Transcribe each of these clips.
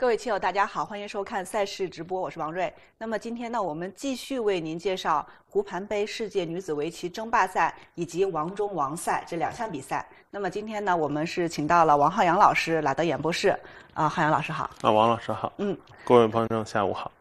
各位棋友，大家好，欢迎收看赛事直播，我是王瑞。那么今天呢，我们继续为您介绍湖盘杯世界女子围棋争霸赛以及王中王赛这两项比赛。那么今天呢，我们是请到了王浩洋老师来到演播室。啊，浩洋老师好。啊，王老师好。嗯，各位观众下午好。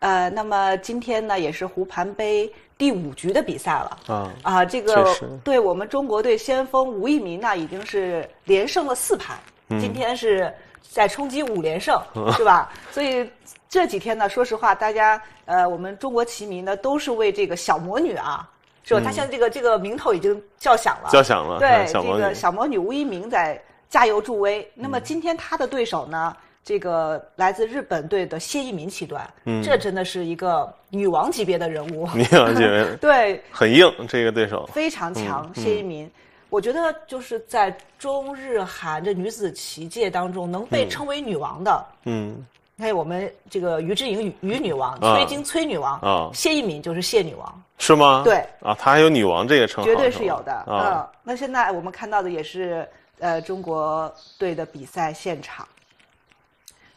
呃，那么今天呢，也是湖盘杯第五局的比赛了。啊啊，这个对我们中国队先锋吴一民呢，已经是连胜了四盘，今天是。在冲击五连胜，是吧？所以这几天呢，说实话，大家呃，我们中国棋迷呢，都是为这个小魔女啊，是吧？她现在这个这个名头已经叫响了，叫响了。对，这个小魔女吴一鸣在加油助威。那么今天她的对手呢，这个来自日本队的谢一鸣棋段，这真的是一个女王级别的人物，女王级别，对，很硬，这个对手非常强，谢依嗯我觉得就是在中日韩这女子棋界当中，能被称为女王的，嗯，还有我们这个于之莹于女王，崔晶崔女王，啊，谢一敏就是谢女王，是吗？对，啊，她还有女王这个称号，绝对是有的。嗯，那现在我们看到的也是呃中国队的比赛现场。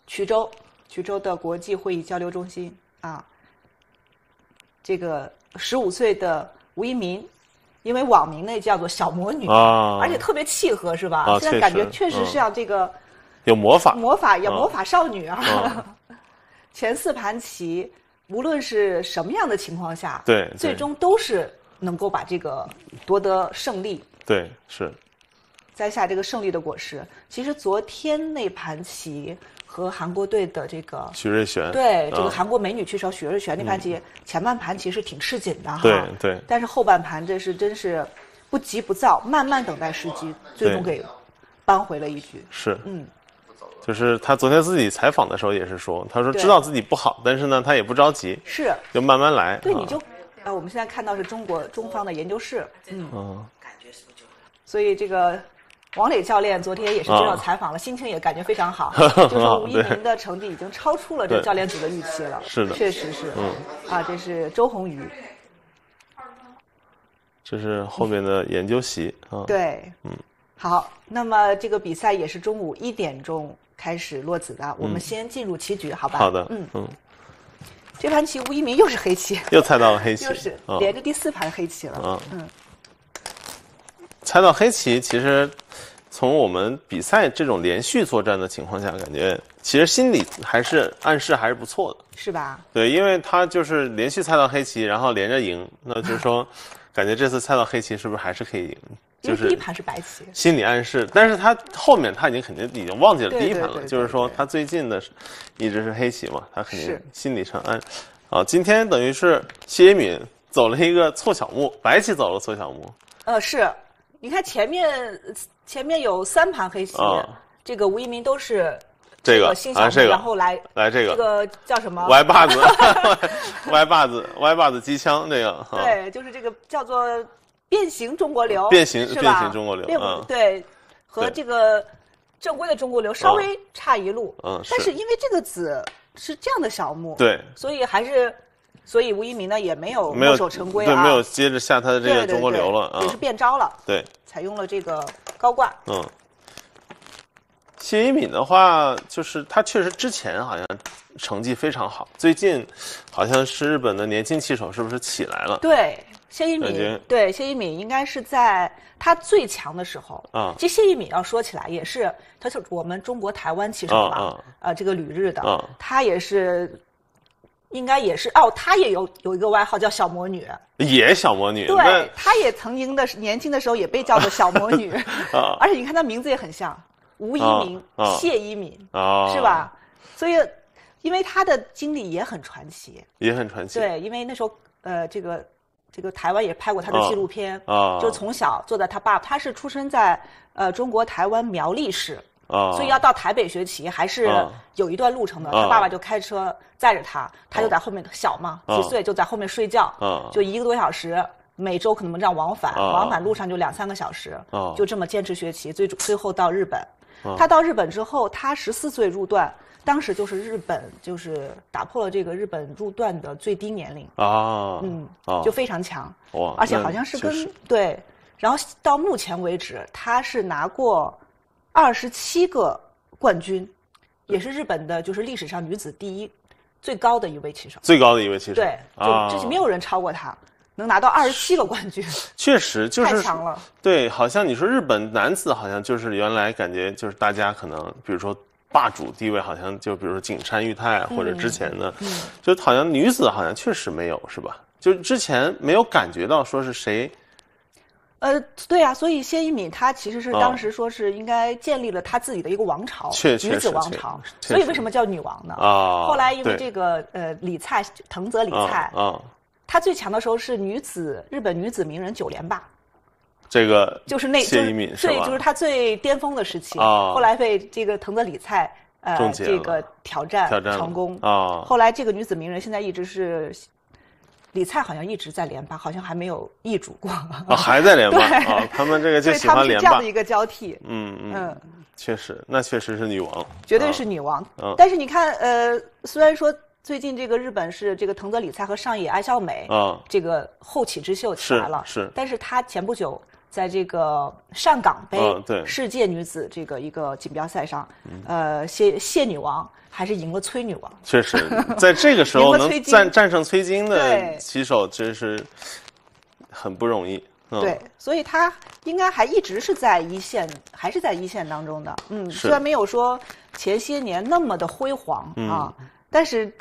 衢州，衢州的国际会议交流中心啊，这个十五岁的吴一鸣因为网名那叫做“小魔女”，而且特别契合，是吧？现在感觉确实是要这个有魔法，魔法有魔法少女啊！前四盘棋，无论是什么样的情况下，对，最终都是能够把这个夺得胜利，对，是摘下这个胜利的果实。其实昨天那盘棋。和韩国队的这个徐瑞璇，对这个韩国美女去手徐瑞璇那盘棋，前半盘其实挺吃紧的哈，对对。但是后半盘这是真是不急不躁，慢慢等待时机，最终给扳回了一局。是，嗯，就是他昨天自己采访的时候也是说，他说知道自己不好，但是呢他也不着急，是，就慢慢来。对，你就啊，我们现在看到是中国中方的研究室，嗯，感觉是不是就，所以这个。王磊教练昨天也是接受采访了，心情也感觉非常好。就是吴一鸣的成绩已经超出了这教练组的预期了，确实是。啊，这是周泓宇，这是后面的研究席啊。对，嗯。好，那么这个比赛也是中午一点钟开始落子的，我们先进入棋局，好吧？好的，嗯嗯。这盘棋吴一鸣又是黑棋，又猜到了黑棋，又是连着第四盘黑棋了，嗯。猜到黑棋，其实从我们比赛这种连续作战的情况下，感觉其实心理还是暗示还是不错的，是吧？对，因为他就是连续猜到黑棋，然后连着赢，那就是说，感觉这次猜到黑棋是不是还是可以赢？就是第一盘是白棋，心理暗示，但是他后面他已经肯定已经忘记了第一盘了，就是说他最近的一直是黑棋嘛，他肯定心理上啊，今天等于是谢一敏走了一个错小目，白棋走了错小目，呃，是。你看前面，前面有三盘黑棋，这个吴一明都是这个，然后来来这个，这个叫什么？歪把子，歪把子，歪把子机枪，这个对，就是这个叫做变形中国流，变形是吧？变形中国流啊，对，和这个正规的中国流稍微差一路，嗯，但是因为这个子是这样的小目，对，所以还是。所以吴一鸣呢也没有墨守成规啊，对，没有接着下他的这个中国流了啊，也是变招了，对，采用了这个高挂。嗯，谢一敏的话就是他确实之前好像成绩非常好，最近好像是日本的年轻棋手是不是起来了？对，谢一敏，对，谢一敏应该是在他最强的时候啊。其实谢一敏要说起来也是他是我们中国台湾棋手嘛啊，啊，这个旅日的，他也是。应该也是哦，她也有有一个外号叫小魔女，也小魔女。对，她也曾经的年轻的时候也被叫做小魔女，而且你看她名字也很像，吴怡明、谢依旻，是吧？所以，因为她的经历也很传奇，也很传奇。对，因为那时候，呃，这个，这个台湾也拍过她的纪录片，就从小坐在她爸，她是出生在呃中国台湾苗栗市。啊，所以要到台北学棋，还是有一段路程的。他爸爸就开车载着他，他就在后面小嘛，几岁就在后面睡觉。嗯，就一个多小时，每周可能这样往返，往返路上就两三个小时。哦，就这么坚持学棋，最最后到日本。他到日本之后，他十四岁入段，当时就是日本就是打破了这个日本入段的最低年龄。啊，嗯，就非常强。而且好像是跟对，然后到目前为止，他是拿过。二十七个冠军，也是日本的，就是历史上女子第一、最高的一位骑手。最高的一位骑手，对，就就是没有人超过她，能拿到二十七个冠军。确实，就是太强了。对，好像你说日本男子好像就是原来感觉就是大家可能比如说霸主地位好像就比如说景山裕太或者之前的，就好像女子好像确实没有是吧？就之前没有感觉到说是谁。呃，对啊，所以谢依敏她其实是当时说是应该建立了她自己的一个王朝——女子王朝。所以为什么叫女王呢？啊，后来因为这个呃，李蔡藤泽李蔡，啊，她最强的时候是女子日本女子名人九连霸，这个就是那对，就是她最巅峰的时期。后来被这个藤泽李菜呃，这个挑战成功。啊，后来这个女子名人现在一直是。李蔡好像一直在连霸，好像还没有易主过。啊，还在连霸啊！他们这个就喜欢霸。对，他们是这样的一个交替。嗯嗯，确实，那确实是女王，绝对是女王。但是你看，呃，虽然说最近这个日本是这个藤泽理菜和上野爱笑美啊，这个后起之秀起来了，是。但是她前不久。在这个上港杯世界女子这个一个锦标赛上，呃，谢谢女王还是赢了崔女王。确实，在这个时候能战战胜崔金的棋手，真是很不容易。对，所以她应该还一直是在一线，还是在一线当中的。嗯，虽然没有说前些年那么的辉煌啊，但是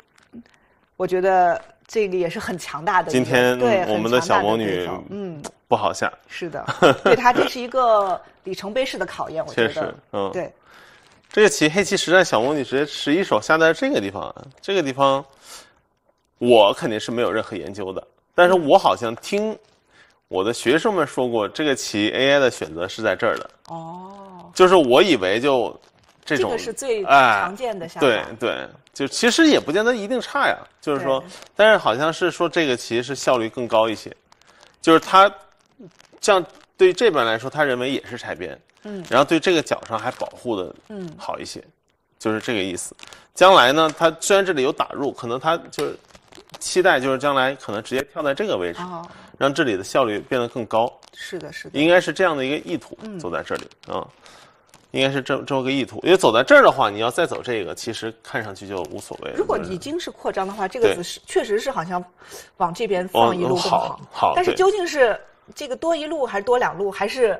我觉得这个也是很强大的。今天对我们的小魔女，嗯。不好下，是的，对他这是一个里程碑式的考验，我觉得，嗯，对。这个棋黑棋实战小模拟，直接十一手下在这个地方，啊，这个地方，我肯定是没有任何研究的，但是我好像听我的学生们说过，这个棋 AI 的选择是在这儿的，哦，就是我以为就，这个是最常见的下法，对对，就其实也不见得一定差呀，就是说，但是好像是说这个棋是效率更高一些，就是它。像对这边来说，他认为也是拆边，嗯，然后对这个角上还保护的嗯好一些，就是这个意思。将来呢，他虽然这里有打入，可能他就是期待就是将来可能直接跳在这个位置，让这里的效率变得更高。是的，是的，应该是这样的一个意图走在这里啊，应该是这这么个意图。因为走在这儿的话，你要再走这个，其实看上去就无所谓。如果已经是扩张的话，这个子是确实是好像往这边放一路更好，但是究竟是？这个多一路还是多两路，还是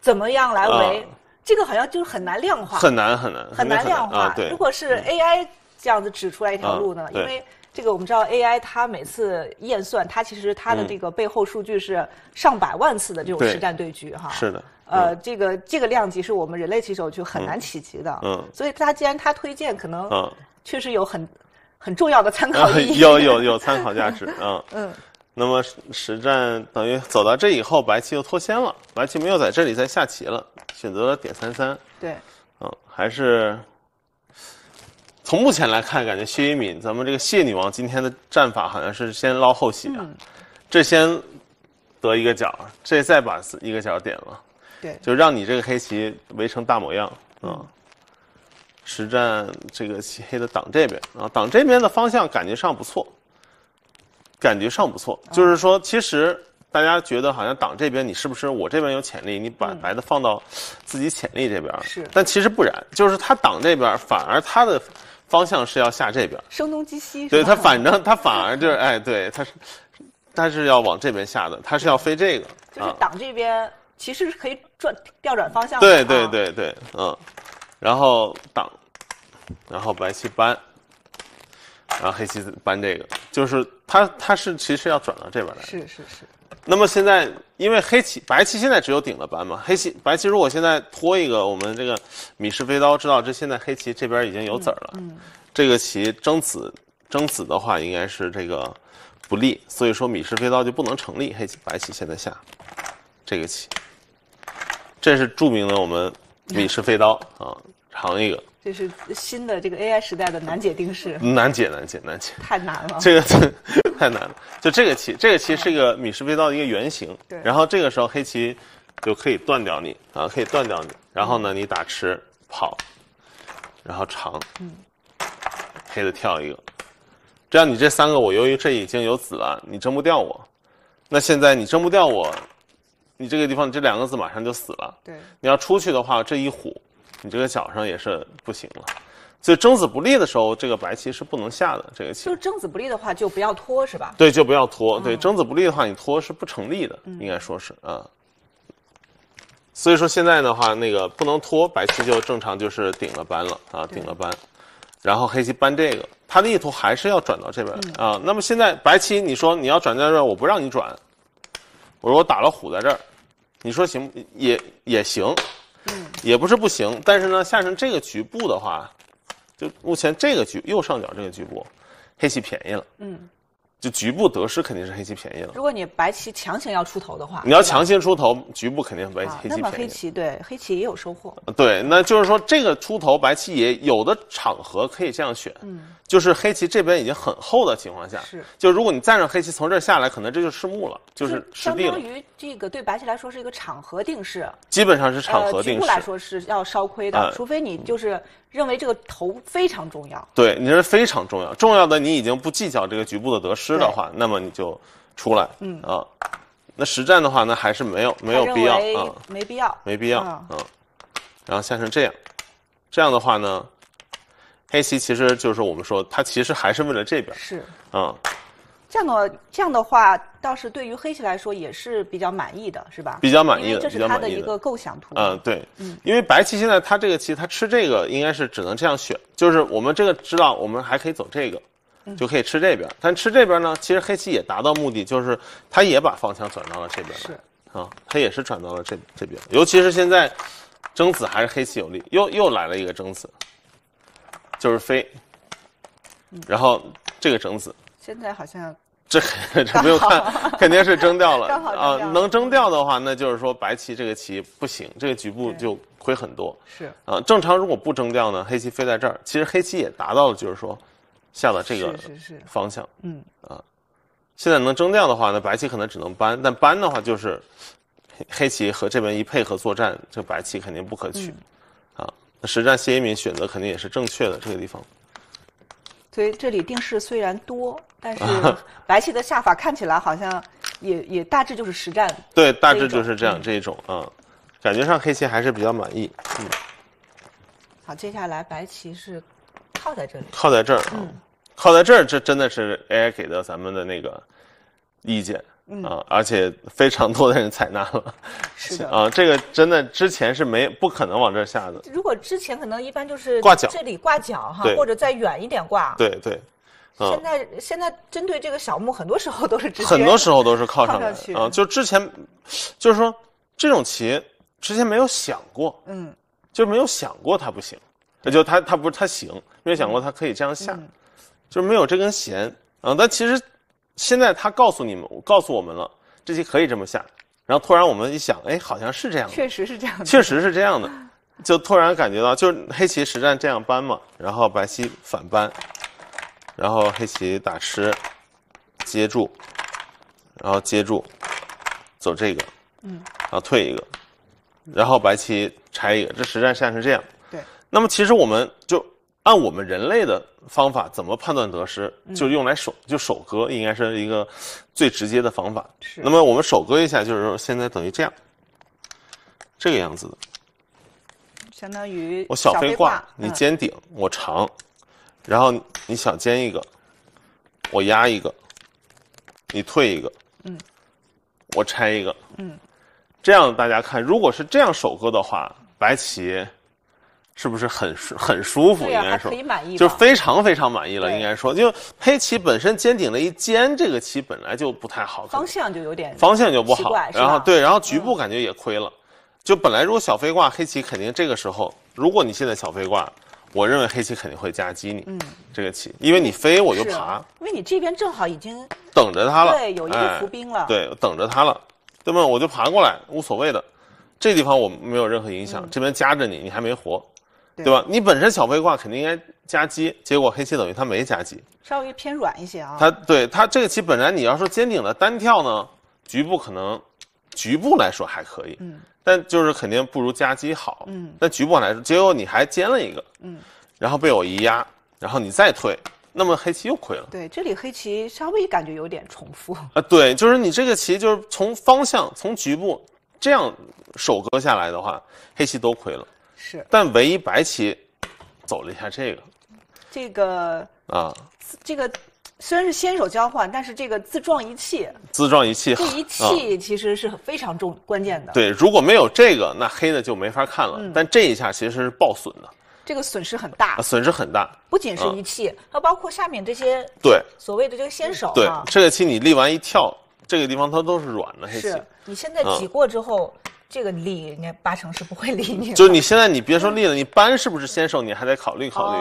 怎么样来围？这个好像就是很难量化。很难很难。很难量化。啊对。如果是 AI 这样子指出来一条路呢？啊因为这个我们知道 AI 它每次验算，它其实它的这个背后数据是上百万次的这种实战对局哈。是的。呃，这个这个量级是我们人类棋手就很难企及的。嗯。所以它既然它推荐，可能确实有很很重要的参考意义。有有有参考价值嗯嗯。那么实战等于走到这以后，白棋又脱先了，白棋没有在这里再下棋了，选择了点三三。对，嗯，还是从目前来看，感觉谢一敏，咱们这个谢女王今天的战法好像是先捞后洗啊，这先得一个角，这再把一个角点了，对，就让你这个黑棋围成大模样啊。实战这个漆黑的挡这边啊，挡这边的方向感觉上不错。感觉上不错，就是说，其实大家觉得好像党这边你是不是我这边有潜力，你把白的放到自己潜力这边。是，但其实不然，就是他党这边反而他的方向是要下这边。声东击西。对他，反正他反而就是哎，对他是他是要往这边下的，他是要飞这个。就是党这边其实是可以转调转方向对对对对，嗯，然后党，然后白棋搬。然后黑棋搬这个，就是他他是其实要转到这边来。是是是。那么现在，因为黑棋白棋现在只有顶了搬嘛，黑棋白棋如果现在拖一个，我们这个米氏飞刀知道这现在黑棋这边已经有子儿了，这个棋争子争子的话应该是这个不利，所以说米氏飞刀就不能成立。黑棋白棋现在下这个棋，这是著名的我们米氏飞刀啊，长一个。这是新的这个 AI 时代的难解定式，难解难解难解，太难了。这个 太难了，就这个棋，这个棋是一个米氏飞刀的一个原型。对。然后这个时候黑棋就可以断掉你啊，可以断掉你。然后呢，你打吃跑，然后长。嗯。黑的跳一个，这样你这三个我由于这已经有子了，你争不掉我。那现在你争不掉我，你这个地方你这两个子马上就死了。对。你要出去的话，这一虎。你这个脚上也是不行了，所以征子不利的时候，这个白棋是不能下的这个棋。就是征子不利的话，就不要拖是吧？对，就不要拖。对，征子不利的话，你拖是不成立的，应该说是啊。所以说现在的话，那个不能拖，白棋就正常就是顶了扳了啊，顶了扳，然后黑棋扳这个，他的意图还是要转到这边啊。那么现在白棋，你说你要转在这儿，我不让你转，我说我打了虎在这儿，你说行也也行。也不是不行，但是呢，下成这个局部的话，就目前这个局右上角这个局部，黑棋便宜了。嗯，就局部得失肯定是黑棋便宜了。如果你白棋强行要出头的话，你要强行出头，局部肯定白棋黑棋便宜。那么黑棋对黑棋也有收获。对，那就是说这个出头白棋也有的场合可以这样选。嗯。就是黑棋这边已经很厚的情况下，是就如果你再让黑棋从这儿下来，可能这就是木了，就是相当于这个对白棋来说是一个场合定式，基本上是场合定式，局部来说是要稍亏的，除非你就是认为这个头非常重要，对，你认为非常重要，重要的你已经不计较这个局部的得失的话，那么你就出来，嗯啊，那实战的话，那还是没有没有必要啊，没必要，没必要啊，然后下成这样，这样的话呢。黑棋其实就是我们说，他其实还是为了这边。是。嗯。这样的，这样的话倒是对于黑棋来说也是比较满意的，是吧？比较满意的，这是他的一个构想图。嗯，对。嗯。因为白棋现在他这个棋，他吃这个应该是只能这样选，就是我们这个知道，我们还可以走这个，就可以吃这边。但吃这边呢，其实黑棋也达到目的，就是他也把方向转到了这边。是。啊，他也是转到了这这边，尤其是现在争子还是黑棋有利，又又来了一个争子。就是飞，然后这个整子现在好像这 这没有看，肯定是征掉了。啊，能征掉的话，那就是说白棋这个棋不行，这个局部就亏很多。是啊，正常如果不征掉呢，黑棋飞在这儿，其实黑棋也达到了，就是说下了这个方向。嗯啊，现在能征掉的话，那白棋可能只能搬，但搬的话就是黑黑棋和这边一配合作战，这白棋肯定不可取。实战谢一敏选择肯定也是正确的这个地方，所以这里定式虽然多，但是 白棋的下法看起来好像也也大致就是实战。对，大致就是这样这一种啊，感觉上黑棋还是比较满意。嗯，好，接下来白棋是靠在这里，靠在这儿啊，靠在这儿，这真的是 AI 给的咱们的那个意见。嗯，而且非常多的人采纳了，是的，啊，这个真的之前是没不可能往这下的。如果之前可能一般就是挂这里挂脚哈，或者再远一点挂。对对，现在现在针对这个小木很多时候都是直接。很多时候都是靠上的啊，就之前，就是说这种琴之前没有想过，嗯，就没有想过它不行，那就它它不它行，没有想过它可以这样下，就是没有这根弦，啊。但其实。现在他告诉你们，我告诉我们了，这棋可以这么下。然后突然我们一想，哎，好像是这样，确实是这样，确实是这样的，就突然感觉到，就是黑棋实战这样搬嘛，然后白棋反搬，然后黑棋打吃，接住，然后接住，走这个，嗯，然后退一个，然后白棋拆一个，这实战下是这样。对，那么其实我们就。按我们人类的方法怎么判断得失，就是用来手就手割应该是一个最直接的方法。那么我们手割一下，就是现在等于这样，这个样子的。相当于我小飞挂，你尖顶，我长，然后你小尖一个，我压一个，你退一个，嗯，我拆一个，嗯，这样大家看，如果是这样手割的话，白棋。是不是很舒很舒服？应该说，就是非常非常满意了。应该说，因为黑棋本身尖顶了一尖，这个棋本来就不太好。方向就有点方向就不好，然后对，然后局部感觉也亏了。就本来如果小飞挂，黑棋肯定这个时候，如果你现在小飞挂，我认为黑棋肯定会夹击你。嗯，这个棋，因为你飞我就爬，因为你这边正好已经等着他了，对，有一个伏兵了，对，等着他了，对吧？我就爬过来，无所谓的，这地方我没有任何影响，这边夹着你，你还没活。对吧？你本身小飞挂肯定应该夹击，结果黑棋等于他没夹击，稍微偏软一些啊。他对他这个棋本来你要说尖顶的单跳呢，局部可能，局部来说还可以，嗯，但就是肯定不如夹击好，嗯。但局部来说，结果你还尖了一个，嗯，然后被我一压，然后你再退，那么黑棋又亏了。对，这里黑棋稍微感觉有点重复啊。对，就是你这个棋就是从方向从局部这样手割下来的话，黑棋都亏了。是，但唯一白棋走了一下这个，这个啊，这个虽然是先手交换，但是这个自撞一气，自撞一气，这一气其实是非常重关键的。对，如果没有这个，那黑的就没法看了。但这一下其实是爆损的，这个损失很大，损失很大，不仅是一气，它包括下面这些对所谓的这个先手。对，这个棋你立完一跳，这个地方它都是软的是你现在挤过之后。这个立人家八成是不会立 你，就是你现在你别说立了，你搬是不是先手你还得考虑考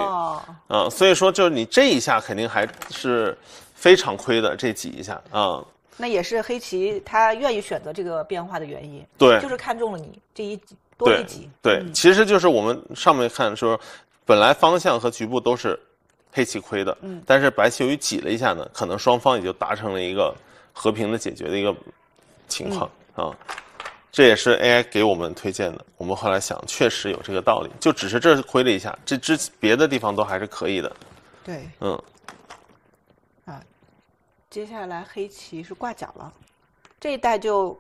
虑嗯，所以说就是你这一下肯定还是非常亏的，这挤一下啊。那也是黑棋他愿意选择这个变化的原因，对，就是看中了你这一多一挤。对，其实就是我们上面看说，本来方向和局部都是黑棋亏的，嗯，但是白棋由于挤了一下呢，可能双方也就达成了一个和平的解决的一个情况啊。这也是 AI 给我们推荐的，我们后来想，确实有这个道理。就只是这亏了一下，这只别的地方都还是可以的。对，嗯，啊，接下来黑棋是挂角了，这一带就，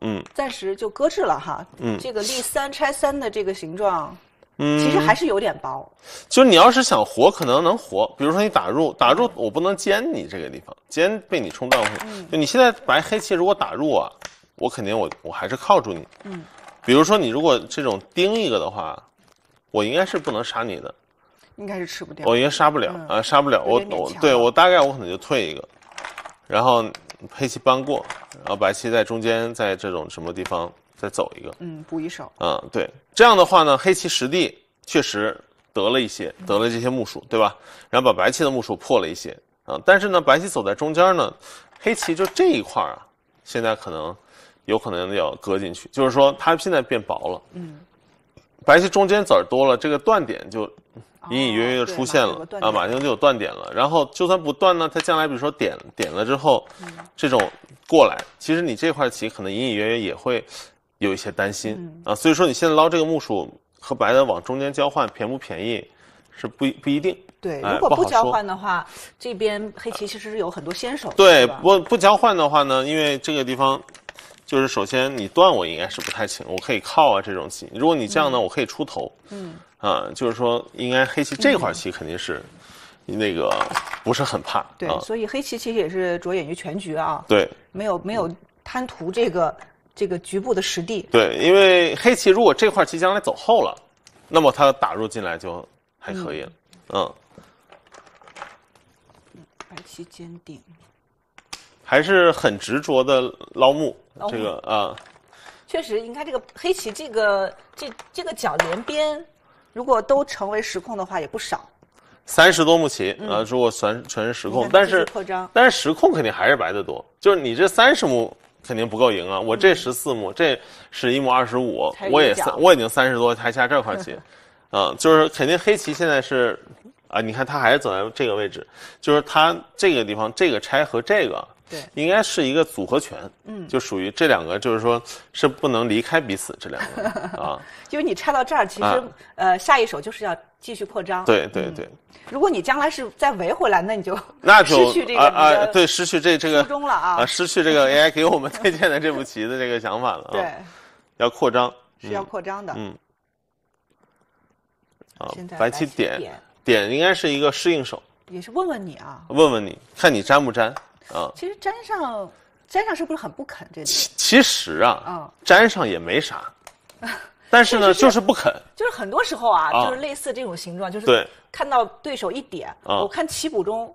嗯，暂时就搁置了哈。嗯，这个立三拆三的这个形状，嗯，其实还是有点薄。就是你要是想活，可能能活。比如说你打入打入，我不能尖你这个地方，尖被你冲断了。就你现在白黑棋如果打入啊。我肯定，我我还是靠住你。嗯，比如说你如果这种盯一个的话，我应该是不能杀你的，应该是吃不掉，我应该杀不了啊，杀不了。我我对我大概我可能就退一个，然后黑棋搬过，然后白棋在中间，在这种什么地方再走一个，嗯，补一手。嗯，对，这样的话呢，黑棋实地确实得了一些，得了这些木数，对吧？然后把白棋的木数破了一些啊，但是呢，白棋走在中间呢，黑棋就这一块啊，现在可能。有可能要割进去，就是说它现在变薄了。嗯，白棋中间子儿多了，这个断点就隐隐约约的出现了啊，马上就有断点了。然后就算不断呢，它将来比如说点点了之后，这种过来，其实你这块棋可能隐隐约约也会有一些担心啊。所以说你现在捞这个木薯和白的往中间交换，便不便宜是不不一定。对，如果不交换的话，这边黑棋其实是有很多先手。对，不不交换的话呢，因为这个地方。就是首先你断我应该是不太行，我可以靠啊这种棋。如果你这样呢，我可以出头。嗯。啊，就是说应该黑棋这块棋肯定是，那个不是很怕。对，所以黑棋其实也是着眼于全局啊。对。没有没有贪图这个这个局部的实地。对，因为黑棋如果这块棋将来走后了，那么它打入进来就还可以了。嗯。白棋坚定。还是很执着的捞木，这个啊，确实，你看这个黑棋，这个这这个角连边，如果都成为实控的话，也不少，三十多目棋啊，如果全全是实控，但是但是实控肯定还是白的多，就是你这三十目肯定不够赢啊，我这十四目，这十一目二十五，我也我已经三十多，还下这块棋，啊，就是肯定黑棋现在是啊，你看他还是走在这个位置，就是他这个地方这个拆和这个。应该是一个组合拳，嗯，就属于这两个，就是说是不能离开彼此这两个啊。就 是你拆到这儿，其实呃下一手就是要继续扩张。对对对。如果你将来是再围回来，那你就 那就失去啊啊，对，失去这这个。初中了啊。啊，失去这个 AI 给我们推荐的这步棋的这个想法了啊。对。要扩张。是要扩张的。嗯。啊，白棋点点应该是一个适应手。也是问问你啊。问问你看你粘不粘。啊，其实粘上，粘上是不是很不肯？这其其实啊，粘上也没啥，但是呢，就是不肯。就是很多时候啊，就是类似这种形状，就是看到对手一点，我看棋谱中，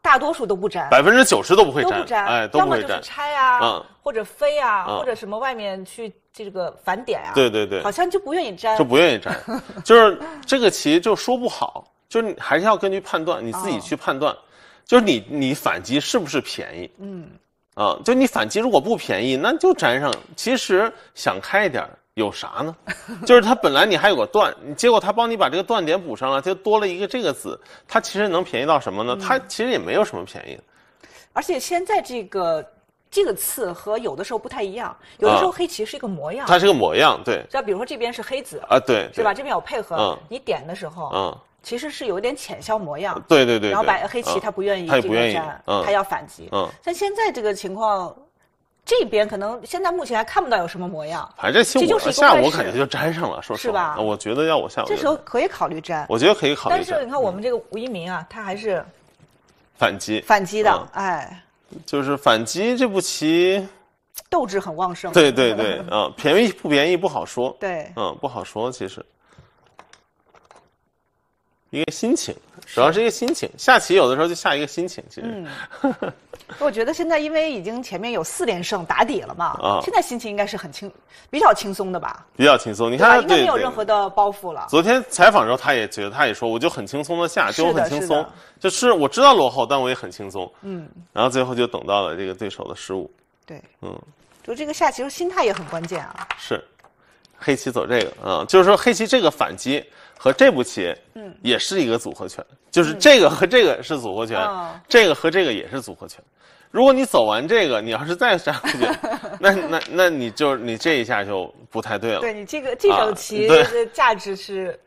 大多数都不粘，百分之九十都不会粘，不粘，哎，要么就是拆啊，或者飞啊，或者什么外面去这个反点啊，对对对，好像就不愿意粘，就不愿意粘，就是这个棋就说不好，就是还是要根据判断，你自己去判断。就是你，你反击是不是便宜？嗯，啊，就你反击如果不便宜，那就粘上。其实想开一点，有啥呢？就是他本来你还有个断，你结果他帮你把这个断点补上了，就多了一个这个子。他其实能便宜到什么呢？他其实也没有什么便宜。而且现在这个这个刺和有的时候不太一样，有的时候黑棋是一个模样，它是个模样，对。像比如说这边是黑子啊，对，是吧？这边有配合，你点的时候，嗯。其实是有点浅笑模样，对对对，然后白黑棋他不愿意，他不愿意粘，他要反击。嗯，但现在这个情况，这边可能现在目前还看不到有什么模样。反正这就是下午我感觉就粘上了，说实话。是吧？我觉得要我下午这时候可以考虑粘。我觉得可以考虑。但是你看我们这个吴一鸣啊，他还是反击反击的，哎，就是反击这步棋，斗志很旺盛。对对对，嗯，便宜不便宜不好说。对，嗯，不好说其实。一个心情，主要是一个心情。下棋有的时候就下一个心情，其实。嗯。我觉得现在因为已经前面有四连胜打底了嘛，现在心情应该是很轻，比较轻松的吧。比较轻松，你看，应该没有任何的包袱了。昨天采访的时候，他也觉得，他也说，我就很轻松的下，就很轻松。就是我知道落后，但我也很轻松。嗯。然后最后就等到了这个对手的失误。对。嗯。就这个下棋，的心态也很关键啊。是。黑棋走这个，嗯，就是说黑棋这个反击。和这步棋，嗯，也是一个组合拳，就是这个和这个是组合拳，这个和这个也是组合拳。如果你走完这个，你要是再杀出去，那那那你就你这一下就不太对了。对你这个这手棋的价值是，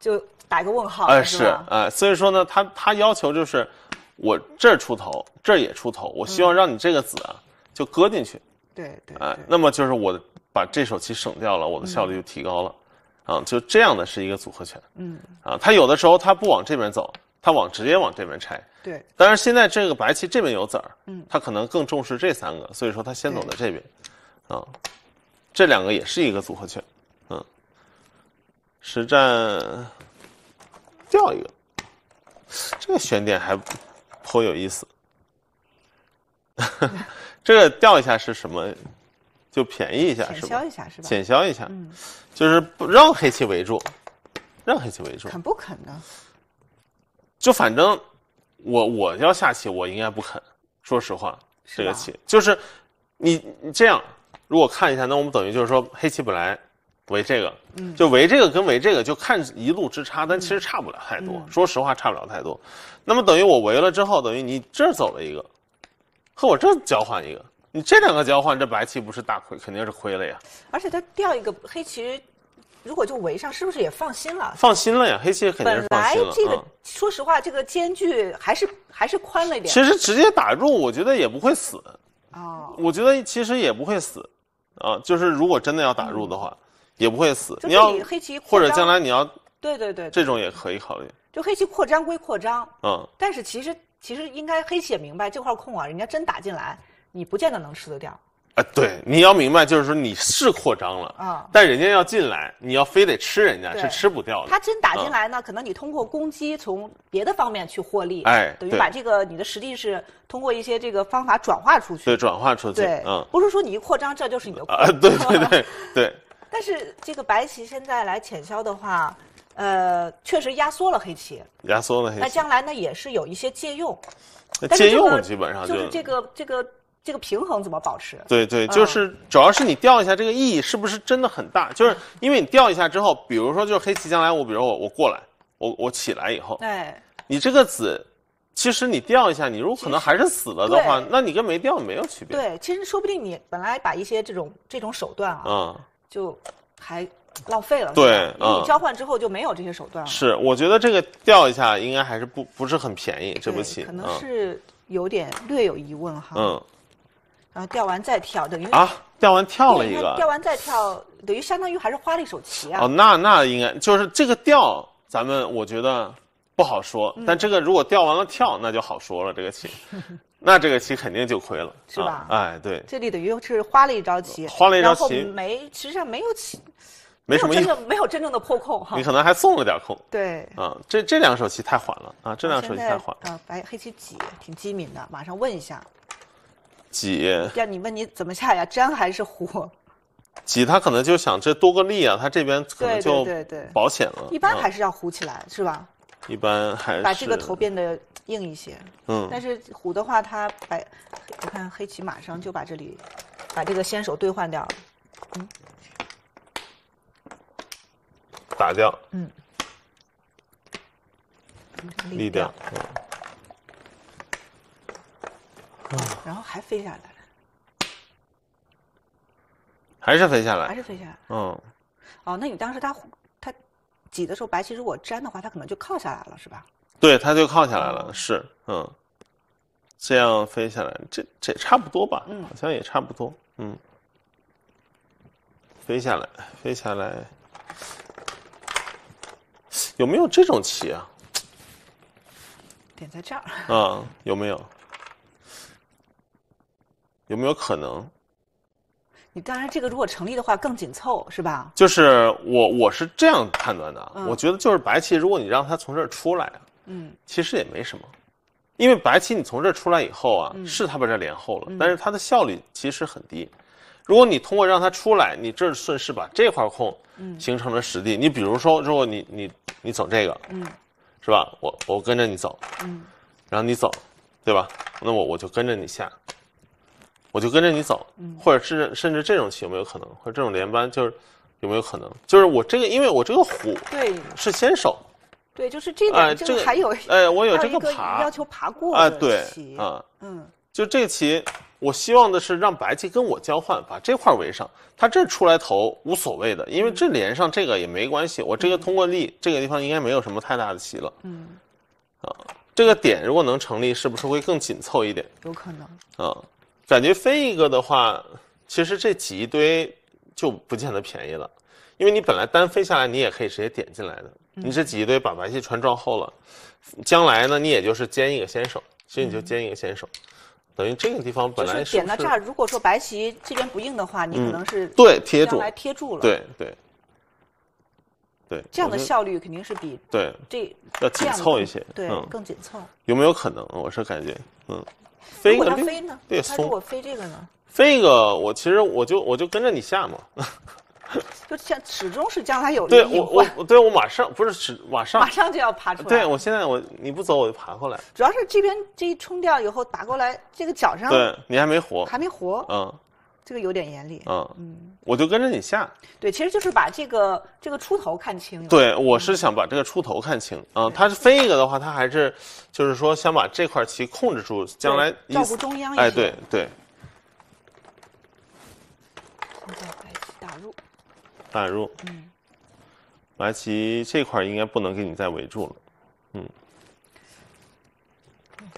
就打一个问号。哎是，哎，所以说呢，他他要求就是，我这儿出头，这也出头，我希望让你这个子啊就搁进去。对对。哎，那么就是我把这手棋省掉了，我的效率就提高了。啊，就这样的是一个组合拳，嗯，啊，他有的时候他不往这边走，他往直接往这边拆，对。但是现在这个白棋这边有子儿，嗯，他可能更重视这三个，所以说他先走在这边，啊，这两个也是一个组合拳，嗯。实战掉一个，这个悬点还颇有意思，这个掉一下是什么？就便宜一下，减消一下是吧？减消一下，嗯，就是不让黑棋围住，让黑棋围住肯不肯呢？就反正我我要下棋，我应该不肯。说实话，这个棋就是你你这样，如果看一下，那我们等于就是说黑棋本来围这个，就围这个跟围这个就看一路之差，但其实差不了太多。说实话，差不了太多。那么等于我围了之后，等于你这儿走了一个，和我这儿交换一个。你这两个交换，这白棋不是大亏，肯定是亏了呀。而且他掉一个黑棋，如果就围上，是不是也放心了？放心了呀，黑棋肯定放心了。本来这个，说实话，这个间距还是还是宽了一点。其实直接打入，我觉得也不会死。哦。我觉得其实也不会死，啊，就是如果真的要打入的话，也不会死。你要黑棋或者将来你要对对对，这种也可以考虑。就黑棋扩张归扩张，嗯，但是其实其实应该黑棋也明白这块空啊，人家真打进来。你不见得能吃得掉，啊，对，你要明白，就是说你是扩张了啊，但人家要进来，你要非得吃人家是吃不掉的。他真打进来呢，可能你通过攻击从别的方面去获利，哎，等于把这个你的实力是通过一些这个方法转化出去，对，转化出去，对，嗯，不是说你一扩张这就是你的啊，对对对 对。但是这个白棋现在来浅消的话，呃，确实压缩了黑棋，压缩了黑棋，那将来呢也是有一些借用，借用基本上就是这个这个。这个平衡怎么保持？对对，就是主要是你掉一下，这个意义是不是真的很大？就是因为你掉一下之后，比如说就是黑棋将来我，比如我我过来，我我起来以后，对，你这个子，其实你掉一下，你如果可能还是死了的话，那你跟没掉没有区别。对，其实说不定你本来把一些这种这种手段啊，嗯，就还浪费了。对，你交换之后就没有这些手段了。是，我觉得这个掉一下应该还是不不是很便宜，这步棋可能是有点略有疑问哈。嗯。然后钓完再跳，等于啊，钓完跳了一个，钓完再跳，等于相当于还是花了一手棋啊。哦，那那应该就是这个钓，咱们我觉得不好说。但这个如果钓完了跳，那就好说了，这个棋，那这个棋肯定就亏了，是吧？哎，对，这里等于是花了一招棋，花了一招棋，没，实际上没有棋，没有真正没有真正的破控哈。你可能还送了点空，对，啊，这这两手棋太缓了啊，这两手棋太缓啊。白黑棋挤，挺机敏的，马上问一下。挤要你问你怎么下呀？粘还是糊？挤他可能就想这多个力啊，他这边可能就保险了。一般还是要糊起来，是吧？一般还是把这个头变得硬一些。嗯。但是糊的话，他白，我看黑棋马上就把这里，把这个先手兑换掉了。嗯。打掉。嗯。力量。然后还飞下来了，还是飞下来，还是飞下来。嗯，哦，那你当时他他挤的时候，白棋如果粘的话，他可能就靠下来了，是吧？对，他就靠下来了，是嗯，这样飞下来，这这差不多吧？嗯，好像也差不多。嗯，飞下来，飞下来，有没有这种棋啊？点在这儿。啊，有没有？有没有可能？你当然这个如果成立的话更紧凑，是吧？就是我我是这样判断的，我觉得就是白棋，如果你让它从这儿出来，嗯，其实也没什么，因为白棋你从这儿出来以后啊，是它把这连后了，但是它的效率其实很低。如果你通过让它出来，你这儿顺势把这块空，嗯，形成了实地。你比如说，如果你你你走这个，嗯，是吧？我我跟着你走，嗯，然后你走，对吧？那我我就跟着你下。我就跟着你走，嗯，或者是甚至这种棋有没有可能？或者这种连扳就是有没有可能？就是我这个，因为我这个虎对是先手，对，就是这个这个还有哎，我有这个爬要求爬过啊，对，啊，嗯，就这棋，我希望的是让白棋跟我交换，把这块围上。他这出来头无所谓的，因为这连上这个也没关系。我这个通过力这个地方应该没有什么太大的棋了，嗯，啊，这个点如果能成立，是不是会更紧凑一点？有可能啊。感觉飞一个的话，其实这挤一堆就不见得便宜了，因为你本来单飞下来，你也可以直接点进来的。你这挤一堆把白棋全撞厚了，将来呢你也就是尖一个先手，所以你就尖一个先手，等于这个地方本来是。是点到这儿，如果说白棋这边不硬的话，你可能是对贴住，将来贴住了，对对对，这样的效率肯定是比对这要紧凑一些，对更紧凑。有没有可能？我是感觉，嗯。飞呢？飞呢？对，他如果飞这个呢？飞一个，我其实我就我就跟着你下嘛，就像始终是将来有对，我我对我马上不是是马上马上就要爬出来，对我现在我你不走我就爬过来，主要是这边这一冲掉以后打过来这个脚上对，你还没活，还没活，嗯。这个有点严厉。嗯嗯，我就跟着你下。对，其实就是把这个这个出头看清。对，我是想把这个出头看清。嗯，他飞一个的话，他还是就是说想把这块棋控制住，将来照顾中央。哎，对对。现在白棋打入。打入。嗯。白棋这块应该不能给你再围住了。嗯。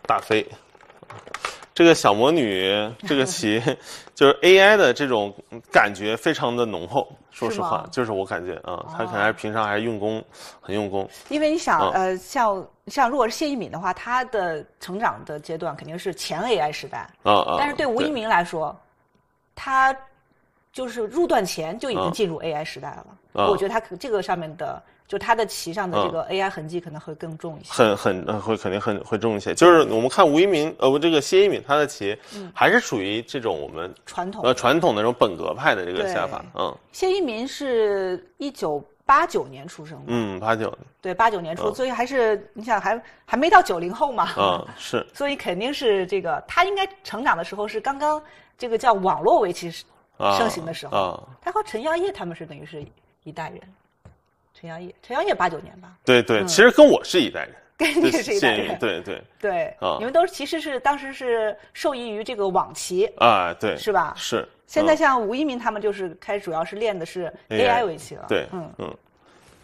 大飞。这个小魔女，这个棋 就是 AI 的这种感觉非常的浓厚。说实话，就是我感觉啊，他可能还平常还是用功，很用功。因为你想，呃，像像如果是谢一敏的话，他的成长的阶段肯定是前 AI 时代。啊啊！但是对吴一鸣来说，他就是入段前就已经进入 AI 时代了。我觉得他可这个上面的。就他的棋上的这个 AI 痕迹可能会更重一些，很很会肯定很会重一些。就是我们看吴一鸣，呃，不，这个谢一敏，他的棋还是属于这种我们传统呃传统的这种本格派的这个下法。嗯，谢一敏是一九八九年出生的，嗯，八九对八九年初，所以还是你想还还没到九零后嘛？嗯，是，所以肯定是这个他应该成长的时候是刚刚这个叫网络围棋盛行的时候，他和陈耀烨他们是等于是一代人。陈香叶，陈香叶八九年吧。对对，其实跟我是一代人。跟你是一代人。对对。对啊，你们都其实是当时是受益于这个网棋啊，对，是吧？是。现在像吴一鸣他们就是开始，主要是练的是 AI 围棋了。对，嗯嗯。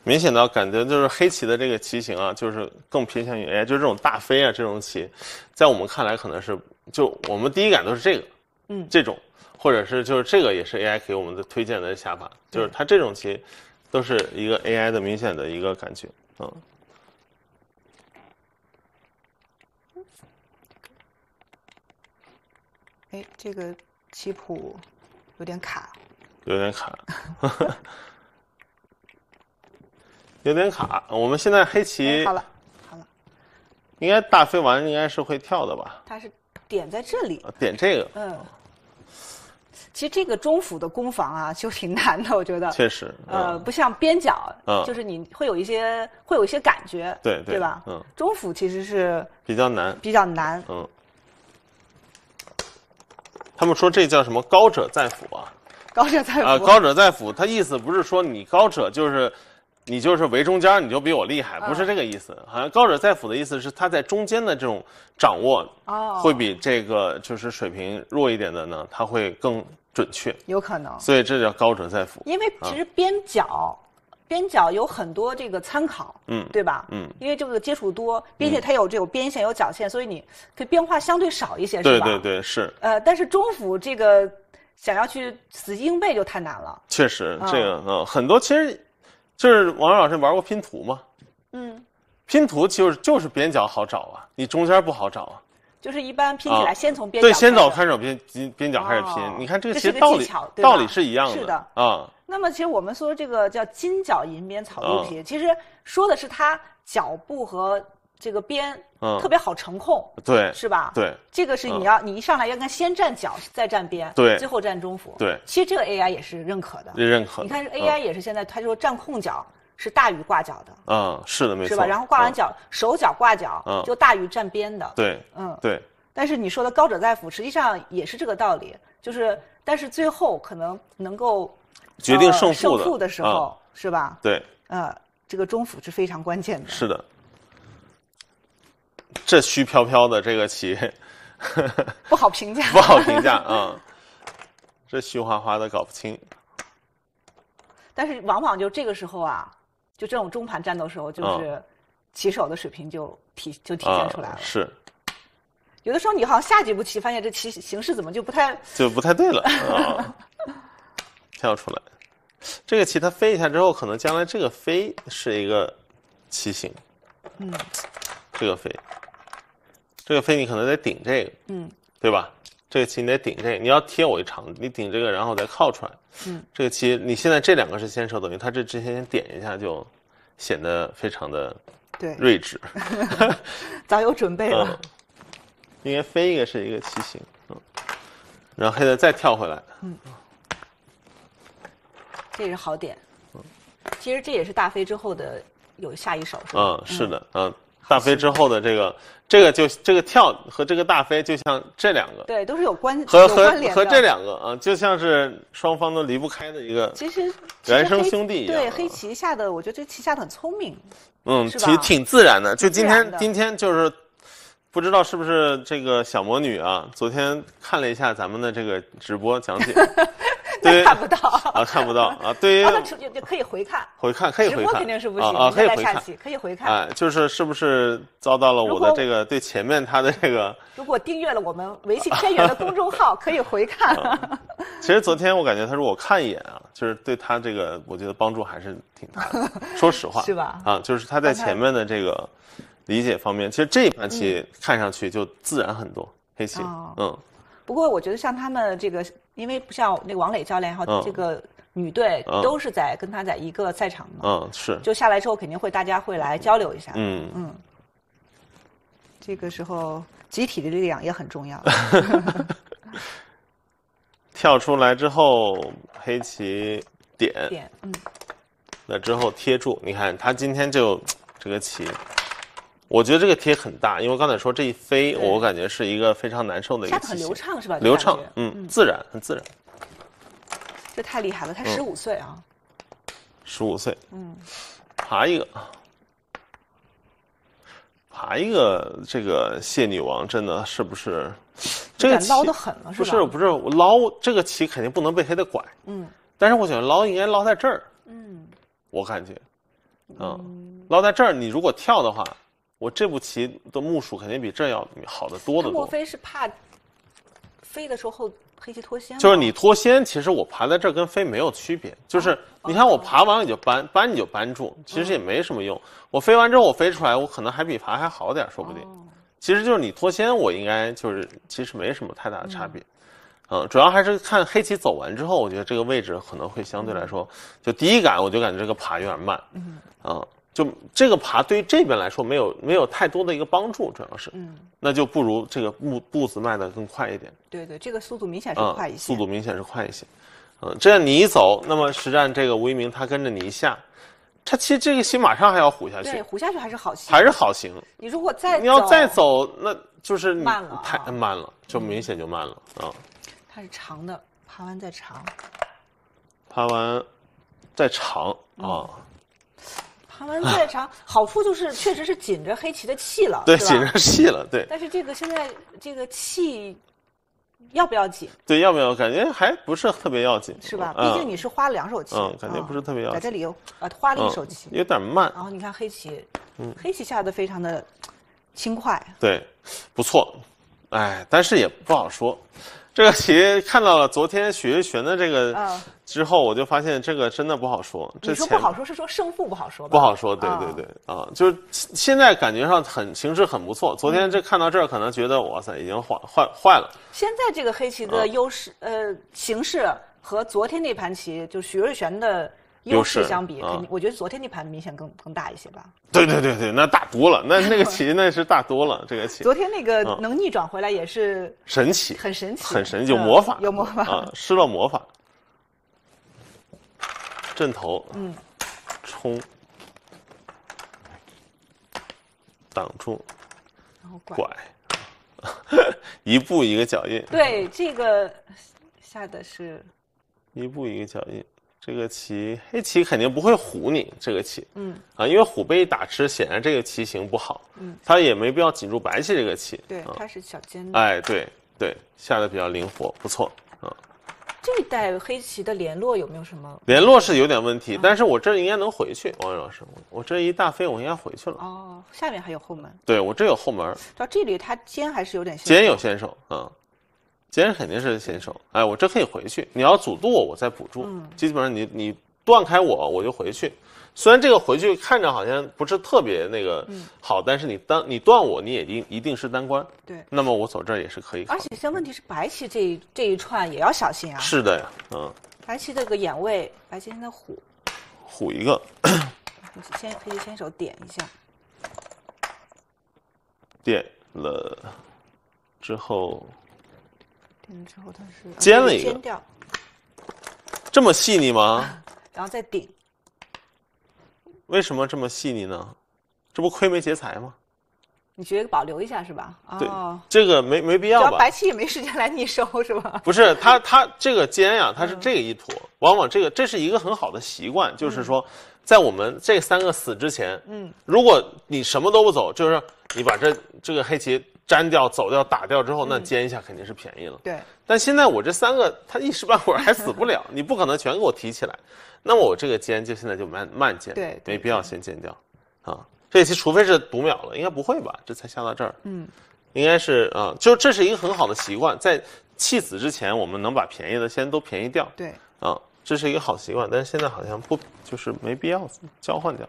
明显的，感觉就是黑棋的这个棋形啊，就是更偏向于，AI，就是这种大飞啊，这种棋，在我们看来可能是就我们第一感都是这个，嗯，这种，或者是就是这个也是 AI 给我们的推荐的下法，就是它这种棋。都是一个 AI 的明显的一个感觉，嗯。哎，这个棋谱有点卡，有点卡，有点卡。我们现在黑棋好了，好了，应该大飞完应该是会跳的吧？它是点在这里，点这个，嗯。其实这个中府的攻防啊，就挺难的，我觉得。确实。呃，不像边角，就是你会有一些会有一些感觉。对对。对吧？嗯。中府其实是比较难。比较难。嗯。他们说这叫什么“高者在府”啊？高者在府啊！高者在府，他意思不是说你高者就是，你就是围中间你就比我厉害，不是这个意思。好像“高者在府”的意思是他在中间的这种掌握，哦，会比这个就是水平弱一点的呢，他会更。准确，有可能，所以这叫高者在辅。因为其实边角，边角有很多这个参考，嗯，对吧？嗯，因为这个接触多，并且它有这种边线、有角线，所以你这变化相对少一些，是吧？对对对，是。呃，但是中辅这个想要去死记硬背就太难了，确实这个嗯很多其实，就是王老师玩过拼图吗？嗯，拼图就是就是边角好找啊，你中间不好找啊。就是一般拼起来，先从边对，先找开始边边角开始拼。你看这个鞋道理道理是一样的，是的啊。那么其实我们说这个叫金角银边草肚皮，其实说的是它脚部和这个边特别好成控，对，是吧？对，这个是你要你一上来应该先站脚，再站边，对，最后站中腹。对，其实这个 AI 也是认可的，认可。你看 AI 也是现在，他说站控脚。是大于挂角的，嗯，是的，没错，是吧？然后挂完角，手脚挂角，嗯，就大于站边的，对，嗯，对。但是你说的高者在腹，实际上也是这个道理，就是，但是最后可能能够决定胜负的，时嗯，是吧？对，呃，这个中府是非常关键的，是的。这虚飘飘的这个棋，不好评价，不好评价啊，这虚花花的搞不清。但是往往就这个时候啊。就这种中盘战斗时候，就是棋手的水平就体就体现出来了。是，有的时候你好像下几步棋，发现这棋形势怎么就不太就不太对了啊！跳出来，这个棋它飞一下之后，可能将来这个飞是一个棋形。嗯，这个飞，这个飞你可能得顶这个，嗯，对吧？这个棋你得顶这个，你要贴我一长，你顶这个，然后再靠出来。嗯，这个棋你现在这两个是先手，等于他这之前先点一下就显得非常的对睿智，早有准备了。应该飞一个是一个棋形，嗯，然后黑的再跳回来。嗯，这是好点。嗯，其实这也是大飞之后的有下一手。嗯，是的，嗯。大飞之后的这个，这个就这个跳和这个大飞，就像这两个，对，都是有关系和和和这两个啊，就像是双方都离不开的一个，其实，孪生兄弟一样。对，黑棋下的，我觉得这棋下的很聪明，嗯，挺挺自然的。就今天，今天就是，不知道是不是这个小魔女啊？昨天看了一下咱们的这个直播讲解。看不到啊，看不到啊。对，他的出就可以回看，回看可以回看。直播肯定是不行，可以回看。可以回看。哎，就是是不是遭到了我的这个对前面他的这个？如果订阅了我们围棋天元的公众号，可以回看。其实昨天我感觉他说我看一眼啊，就是对他这个我觉得帮助还是挺大的。说实话。是吧？啊，就是他在前面的这个理解方面，其实这一盘棋看上去就自然很多。黑棋，嗯。不过我觉得像他们这个。因为不像那个王磊教练哈，这个女队，都是在跟他在一个赛场嘛。嗯，是。就下来之后肯定会大家会来交流一下。嗯嗯。这个时候集体的力量也很重要。跳出来之后，黑棋点点，嗯，那之后贴住。你看他今天就这个棋。我觉得这个贴很大，因为刚才说这一飞，我感觉是一个非常难受的一个。下很流畅是吧？流畅，嗯，自然，很自然。这太厉害了，他十五岁啊！十五岁，嗯，爬一个，爬一个，这个蟹女王真的是不是？这个捞的狠了是不是不是，捞这个棋肯定不能被黑的拐。嗯，但是我觉得捞应该捞在这儿。嗯，我感觉，嗯，捞在这儿，你如果跳的话。我这步棋的目数肯定比这要好的多得多。莫非是怕飞的时候后黑棋脱先？就是你脱先，其实我爬在这跟飞没有区别。就是你看我爬完你就搬，搬你就搬住，其实也没什么用。我飞完之后我飞出来，我可能还比爬还好点，说不定。其实就是你脱先，我应该就是其实没什么太大的差别。嗯，主要还是看黑棋走完之后，我觉得这个位置可能会相对来说，就第一感我就感觉这个爬有点慢。嗯，啊。就这个爬对于这边来说没有没有太多的一个帮助，主要是，嗯，那就不如这个步步子迈得更快一点。对对，这个速度明显是快一些，速度明显是快一些。嗯，这样你一走，那么实战这个吴一鸣他跟着你一下，他其实这个心马上还要虎下去，对，虎下去还是好行，还是好行。你如果再你要再走，那就是慢了，太慢了，就明显就慢了啊。它是长的，爬完再长，爬完再长啊。盘完再长，好处就是确实是紧着黑棋的气了，对，紧着气了，对。但是这个现在这个气要不要紧？对，要不要？感觉还不是特别要紧，是吧？毕竟你是花两手棋，嗯，感觉不是特别要紧。在这里，呃，花了一手棋，有点慢。然后你看黑棋，嗯，黑棋下的非常的轻快，对，不错，哎，但是也不好说。这个棋看到了昨天许睿璇的这个之后，我就发现这个真的不好说。你说不好说，是说胜负不好说吧？不好说，对对对，啊，就是现在感觉上很形势很不错。昨天这看到这儿，可能觉得哇塞，已经坏坏坏了。现在这个黑棋的优势，呃，形势和昨天那盘棋就许瑞璇的。优势相比，肯定我觉得昨天那盘明显更更大一些吧。对对对对，那大多了，那那个棋那是大多了，这个棋。昨天那个能逆转回来也是神奇，很神奇，很神奇，有魔法，有魔法啊，施了魔法。阵头，嗯，冲，挡住，然后拐，一步一个脚印。对，这个下的是，一步一个脚印。这个棋黑棋肯定不会虎你这个棋，嗯啊，因为虎被一打吃，显然这个棋型不好，嗯，他也没必要紧住白棋这个棋，对，他是小尖，哎，对对，下的比较灵活，不错啊。这一带黑棋的联络有没有什么联络是有点问题，但是我这应该能回去，王宇老师，我这一大飞我应该回去了哦，下面还有后门，对我这有后门，到这里他尖还是有点尖有先手啊。先生肯定是先手，哎，我这可以回去。你要阻渡，我我再补住。嗯，基本上你你断开我，我就回去。虽然这个回去看着好像不是特别那个好，但是你当你断我，你也一一定是单官。对，那么我走这儿也是可以。而且现在问题是，白棋这这一串也要小心啊。是的呀，嗯。白棋这个眼位，白棋现在虎，虎一个。先可以先手点一下，点了之后。之后他是尖了一尖掉，这么细腻吗？然后再顶，为什么这么细腻呢？这不亏没劫财吗？你觉得保留一下是吧？对，这个没没必要吧？白棋也没时间来逆收是吧？不是，他他这个尖呀，他是这个意图。往往这个这是一个很好的习惯，就是说，在我们这三个死之前，嗯，如果你什么都不走，就是你把这这个黑棋。粘掉、走掉、打掉之后，那煎一下肯定是便宜了。对。但现在我这三个，他一时半会儿还死不了，你不可能全给我提起来，那我这个煎就现在就慢慢煎，对，没必要先煎掉，啊，这期除非是读秒了，应该不会吧？这才下到这儿，嗯，应该是，啊，就这是一个很好的习惯，在弃子之前，我们能把便宜的先都便宜掉，对，啊，这是一个好习惯，但是现在好像不就是没必要交换掉，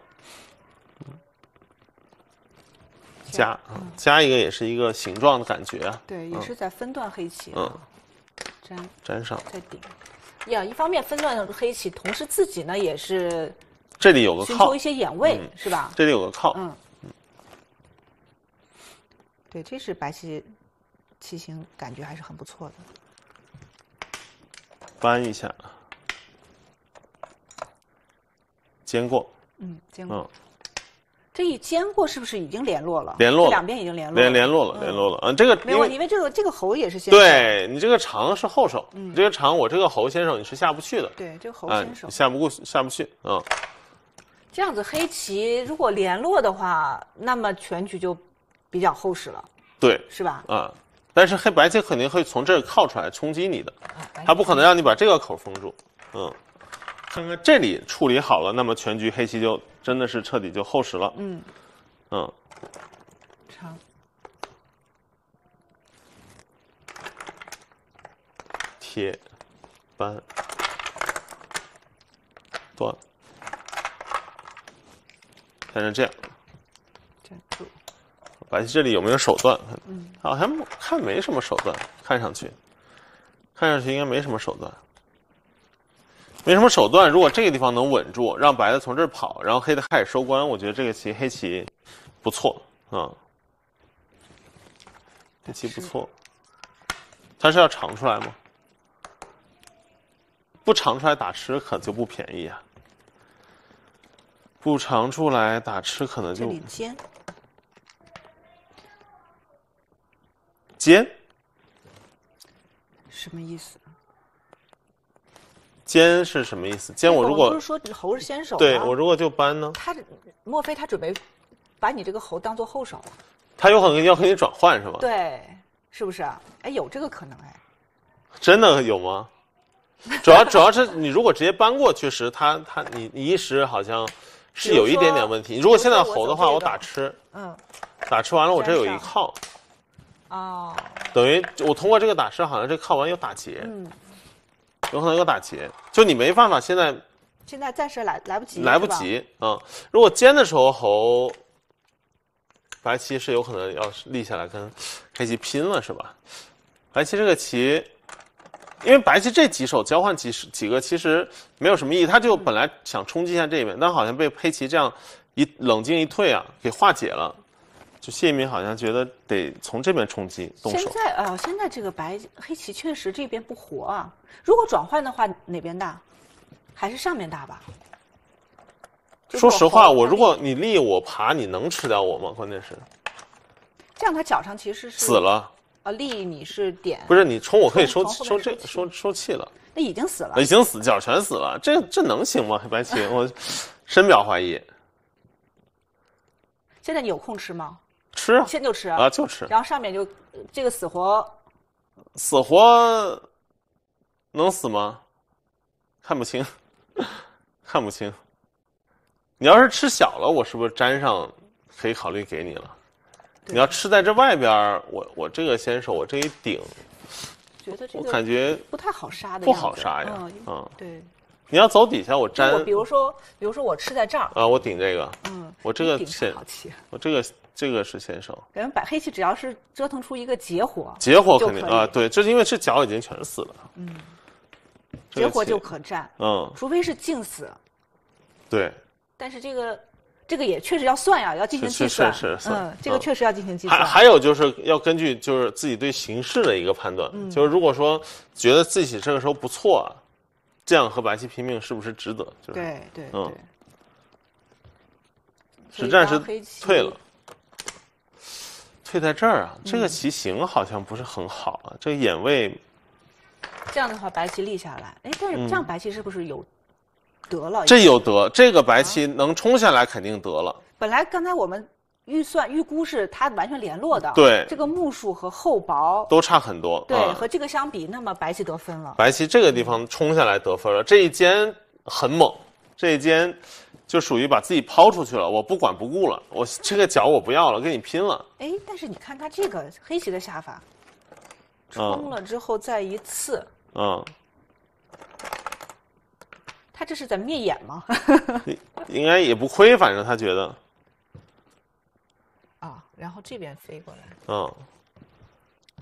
嗯。加啊，加一个也是一个形状的感觉啊。对，也是在分段黑棋。嗯，粘粘上再顶。呀，一方面分段黑棋，同时自己呢也是这里有个靠一些眼位是吧？这里有个靠。嗯对，这是白棋棋形感觉还是很不错的。扳一下。煎过。嗯，煎过。这一肩过是不是已经联络了？联络了，两边已经联络。联联络了，联络了。嗯，这个没问题，因为这个这个猴也是先。手。对你这个长是后手，你这个长我这个猴先手你是下不去的。对，这个猴先手下不过下不去。嗯，这样子黑棋如果联络的话，那么全局就比较厚实了。对，是吧？嗯。但是黑白棋肯定会从这儿靠出来冲击你的，他不可能让你把这个口封住。嗯。看看这里处理好了，那么全局黑棋就真的是彻底就厚实了。嗯，嗯，长，贴，扳，断，变成这样。站住！白棋这里有没有手段？嗯，好像看没什么手段，看上去，看上去应该没什么手段。没什么手段，如果这个地方能稳住，让白的从这儿跑，然后黑的开始收官，我觉得这个棋黑棋不错啊。黑棋不错，他是要长出来吗？不长出来打吃可就不便宜啊。不长出来打吃可能就尖尖什么意思？尖是什么意思？尖，我如果不是说猴是先手，对我如果就搬呢？他莫非他准备把你这个猴当做后手他有可能要给你转换是吗？对，是不是？哎，有这个可能哎。真的有吗？主要主要是你如果直接搬过去时，他他你你一时好像是有一点点问题。如果现在猴的话，我打吃。嗯。打吃完了，我这有一靠。哦。等于我通过这个打吃，好像这靠完又打劫。嗯。有可能要打劫，就你没办法。现在，现在暂时来来不及，来不及。嗯，如果尖的时候，猴，白棋是有可能要立下来跟黑棋拼了，是吧？白棋这个棋，因为白棋这几手交换几几个，其实没有什么意义。他就本来想冲击一下这一边，但好像被黑棋这样一冷静一退啊，给化解了。谢敏好像觉得得从这边冲击动手。现在啊，现在这个白黑棋确实这边不活啊。如果转换的话，哪边大？还是上面大吧。说实话，我如果你立我爬，你能吃掉我吗？关键是这样，他脚上其实是死了啊。立你是点不是？你冲我可以收收这收收气了。那已经死了，已经死脚全死了，这这能行吗？黑白棋我深表怀疑。现在你有空吃吗？吃，先就吃啊，就吃。然后上面就这个死活，死活能死吗？看不清，看不清。你要是吃小了，我是不是粘上可以考虑给你了？你要吃在这外边，我我这个先手，我这一顶，觉得这个感觉不太好杀的，不好杀呀。嗯，对。你要走底下，我粘。比如说，比如说我吃在这儿啊，我顶这个，嗯，我这个先，我这个。这个是先手，觉白黑棋只要是折腾出一个结火，结火肯定啊，对，这是因为这角已经全死了，嗯，结火就可战。嗯，除非是静死，对，但是这个这个也确实要算呀，要进行计算，嗯，这个确实要进行计算，还还有就是要根据就是自己对形势的一个判断，就是如果说觉得自己这个时候不错，这样和白棋拼命是不是值得？对对，嗯，实战是退了。退在这儿啊，这个棋形好像不是很好啊。这个眼位，这样的话白棋立下来，哎，但是这样白棋是不是有得了？这有得，这个白棋能冲下来，肯定得了。本来刚才我们预算预估是它完全联络的，对，这个目数和厚薄都差很多。对，和这个相比，那么白棋得分了。白棋这个地方冲下来得分了，这一间很猛。这一间就属于把自己抛出去了，我不管不顾了，我这个角我不要了，跟你拼了。哎，但是你看他这个黑棋的下法，冲了之后再一次，嗯他这是在灭眼吗？应该也不亏，反正他觉得。啊，然后这边飞过来，嗯，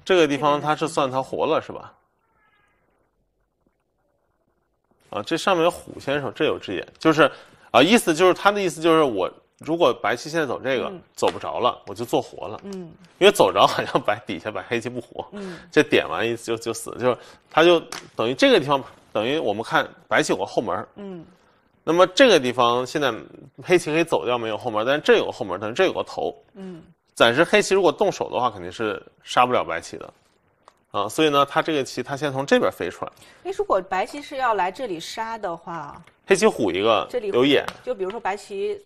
这个地方他是算他活了是吧？啊，这上面有虎先生，这有只眼，就是，啊，意思就是他的意思就是我如果白棋现在走这个走不着了，我就做活了，嗯，因为走着好像白底下白黑棋不活，嗯，这点完意思就就死，就是他就等于这个地方等于我们看白棋有个后门，嗯，那么这个地方现在黑棋可以走掉没有后门，但是这有个后门，但是这有个头，嗯，暂时黑棋如果动手的话肯定是杀不了白棋的。啊，所以呢，他这个棋他先从这边飞出来。哎，如果白棋是要来这里杀的话，黑棋虎一个，这里留眼。就比如说白棋